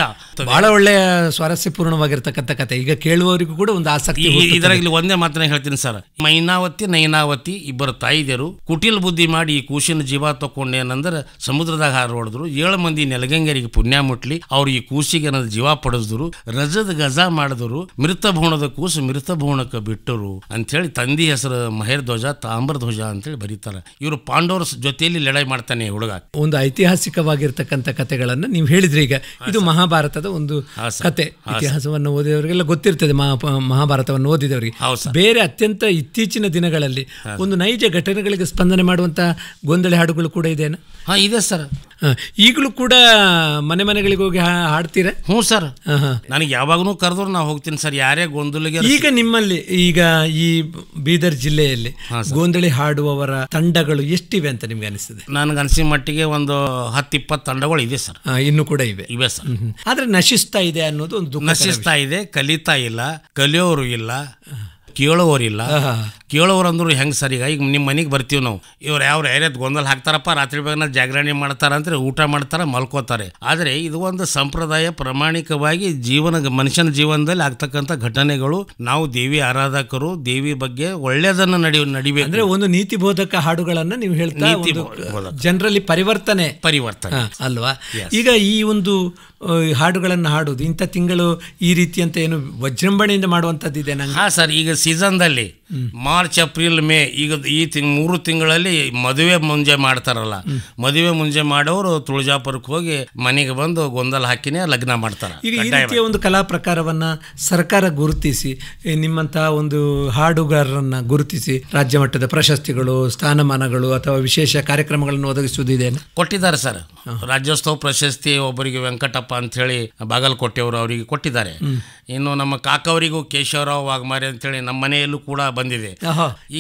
ಬಹಳ ಒಳ್ಳೆಯ ಸ್ವಾರಸ್ಯಪೂರ್ಣವಾಗಿರ್ತಕ್ಕಂಥ ಕತೆ ಈಗ ಕೇಳುವವರಿಗೂ ಕೂಡ ಒಂದು ಆಸಕ್ತಿ ಇದರಲ್ಲಿ
ಒಂದೇ ಮಾತನ್ನ ಹೇಳ್ತೀನಿ ಸರ್ ಮೈನಾವತಿ ನೈನಾವತಿ ಇಬ್ಬರು ತಾಯಿದರು ಕುಟಿಲ್ ಬುದ್ಧಿ ಮಾಡಿ ಈ ಕೂಸಿನ ಜೀವ ತಕೊಂಡೇನಂದ್ರೆ ಸಮುದ್ರದಾಗ ಹಾರೋಡಿದ್ರು ಏಳು ಮಂದಿ ನೆಲಗಂಗರಿಗೆ ಪುಣ್ಯ ಮುಟ್ಲಿ ಅವ್ರು ಈ ಕೂಸಿಗೆ ನನ್ನ ಜೀವ ಪಡಿಸಿದ್ರು ರಜದ ಗಜ ಮಾಡಿದ್ರು ಮೃತ ಭೂಣದ ಕೂಸು ಮೃತ ಭೂಣಕ್ಕೆ ಬಿಟ್ಟರು ಹೇಳಿ ತಂದಿ ಹೆಸರು ಮಹೇರ್ ಧ್ವಜ ತಾಮ್ರ ಧ್ವಜ ಹೇಳಿ ಬರೀತಾರೆ ಇವರು ಪಾಂಡವರ ಜೊತೆಯಲ್ಲಿ ಲಡಾಯಿ ಮಾಡ್ತಾನೆ ಹುಡುಗ
ಒಂದು ಐತಿಹಾಸಿಕವಾಗಿರ್ತಕ್ಕಂಥ ಕಥೆಗಳನ್ನು ನೀವು ಹೇಳಿದ್ರಿ ಈಗ ಇದು ಮಹಾಭಾರತದ ಒಂದು ಕತೆ ಇತಿಹಾಸವನ್ನು ಓದಿದವರಿಗೆಲ್ಲ ಗೊತ್ತಿರ್ತದೆ ಮಹಾಭಾರತವನ್ನು ಓದಿದವರಿಗೆ ಬೇರೆ ಅತ್ಯಂತ ಇತ್ತೀಚಿನ ದಿನಗಳಲ್ಲಿ ಒಂದು ನೈಜ ಘಟನೆಗಳಿಗೆ ಸ್ಪಂದ ಸ್ಪಂದನೆ ಮಾಡುವಂಥ ಗೊಂದಳಿ ಹಾಡುಗಳು ಕೂಡ ಇದೆ ಹಾಂ ಇದೆ ಸರ್ ಈಗಲೂ ಕೂಡ
ಮನೆ ಮನೆಗಳಿಗೆ ಹೋಗಿ ಹಾಡ್ತೀರ ಹ್ಞೂ ಸರ್ ನನಗೆ ಯಾವಾಗಲೂ ಕರೆದ್ರು ನಾವು ಹೋಗ್ತೀನಿ ಸರ್ ಯಾರೇ ಗೊಂದಲಿಗೆ ಈಗ
ನಿಮ್ಮಲ್ಲಿ ಈಗ ಈ ಬೀದರ್ ಜಿಲ್ಲೆಯಲ್ಲಿ ಗೊಂದಳಿ
ಹಾಡುವವರ ತಂಡಗಳು ಎಷ್ಟಿವೆ ಅಂತ ನಿಮ್ಗೆ ಅನಿಸ್ತದೆ ನನಗೆ ಅನಿಸಿದ ಮಟ್ಟಿಗೆ ಒಂದು ಹತ್ತಿಪ್ಪತ್ತು ತಂಡಗಳು ಇದೆ ಸರ್ ಇನ್ನು ಕೂಡ ಇವೆ ಇವೆ ಸರ್ ಆದ್ರೆ ನಶಿಸ್ತಾ ಇದೆ ಅನ್ನೋದು ಒಂದು ನಶಿಸ್ತಾ ಇದೆ ಕಲಿತಾ ಇಲ್ಲ ಕಲಿಯೋರು ಇಲ್ಲ ಇಲ್ಲ ಕೇಳೋರಂದ್ರು ಹೆಂಗೆ ಸರ್ ಈಗ ಈಗ ನಿಮ್ಮ ಮನೆಗೆ ಬರ್ತೀವಿ ನಾವು ಇವ್ರು ಯಾವ ಏರಿಯಾದ ಗೊಂದಲ ಹಾಕ್ತಾರಪ್ಪ ರಾತ್ರಿ ಬೇಗನ ಜಾಗರಣೆ ಅಂದ್ರೆ ಊಟ ಮಾಡ್ತಾರೆ ಮಲ್ಕೋತಾರೆ ಆದರೆ ಇದು ಒಂದು ಸಂಪ್ರದಾಯ ಪ್ರಾಮಾಣಿಕವಾಗಿ ಜೀವನ ಮನುಷ್ಯನ ಜೀವನದಲ್ಲಿ ಆಗ್ತಕ್ಕಂಥ ಘಟನೆಗಳು ನಾವು ದೇವಿ ಆರಾಧಕರು ದೇವಿ ಬಗ್ಗೆ ಒಳ್ಳೆಯದನ್ನು ನಡಿ ನಡಿಬೇಕು ಅಂದ್ರೆ ಒಂದು ನೀತಿ ಬೋಧಕ ಹಾಡುಗಳನ್ನು ನೀವು ಹೇಳ್ತಾ ಜನರಲ್ಲಿ ಪರಿವರ್ತನೆ ಪರಿವರ್ತನೆ ಅಲ್ವಾ
ಈಗ ಈ ಒಂದು ಹಾಡುಗಳನ್ನು ಹಾಡೋದು ಇಂಥ ತಿಂಗಳು ಈ ರೀತಿಯಂತ ಏನು ವಜ್ರಂಭಣೆಯಿಂದ ಮಾಡುವಂಥದ್ದು ಇದೆ ನಂಗೆ
ಹಾ ಸರ್ ಈಗ ಸೀಸನ್ದಲ್ಲಿ ಮಾ ಮಾರ್ಚ್ ಏಪ್ರಿಲ್ ಮೇ ಈಗ ಈ ತಿಂಗ್ ಮೂರು ತಿಂಗಳಲ್ಲಿ ಮದುವೆ ಮುಂಜೆ ಮಾಡ್ತಾರಲ್ಲ ಮದುವೆ ಮುಂಜೆ ಮಾಡೋರು ತುಳಜಾಪುರಕ್ಕೆ ಹೋಗಿ ಮನೆಗೆ ಬಂದು ಗೊಂದಲ ಹಾಕಿನೇ ಲಗ್ನ ಮಾಡ್ತಾರ
ಒಂದು ಕಲಾ ಪ್ರಕಾರವನ್ನ ಸರ್ಕಾರ ಗುರುತಿಸಿ ನಿಮ್ಮಂತಹ ಒಂದು ಹಾಡುಗಾರರನ್ನ ಗುರುತಿಸಿ ರಾಜ್ಯ ಮಟ್ಟದ ಪ್ರಶಸ್ತಿಗಳು ಸ್ಥಾನಮಾನಗಳು ಅಥವಾ ವಿಶೇಷ ಕಾರ್ಯಕ್ರಮಗಳನ್ನು ಒದಗಿಸುವುದಿದೆ
ಕೊಟ್ಟಿದ್ದಾರೆ ಸರ್ ರಾಜ್ಯೋತ್ಸವ ಪ್ರಶಸ್ತಿ ಒಬ್ಬರಿಗೆ ವೆಂಕಟಪ್ಪ ಅಂತ ಹೇಳಿ ಬಾಗಲಕೋಟೆಯವರು ಅವರಿಗೆ ಕೊಟ್ಟಿದ್ದಾರೆ ಇನ್ನು ನಮ್ಮ ಕಾಕವರಿಗೂ ಕೇಶವರಾವ್ ವಾಗ್ಮಾರಿ ಅಂತೇಳಿ ನಮ್ಮ ಮನೆಯಲ್ಲೂ ಕೂಡ ಬಂದಿದೆ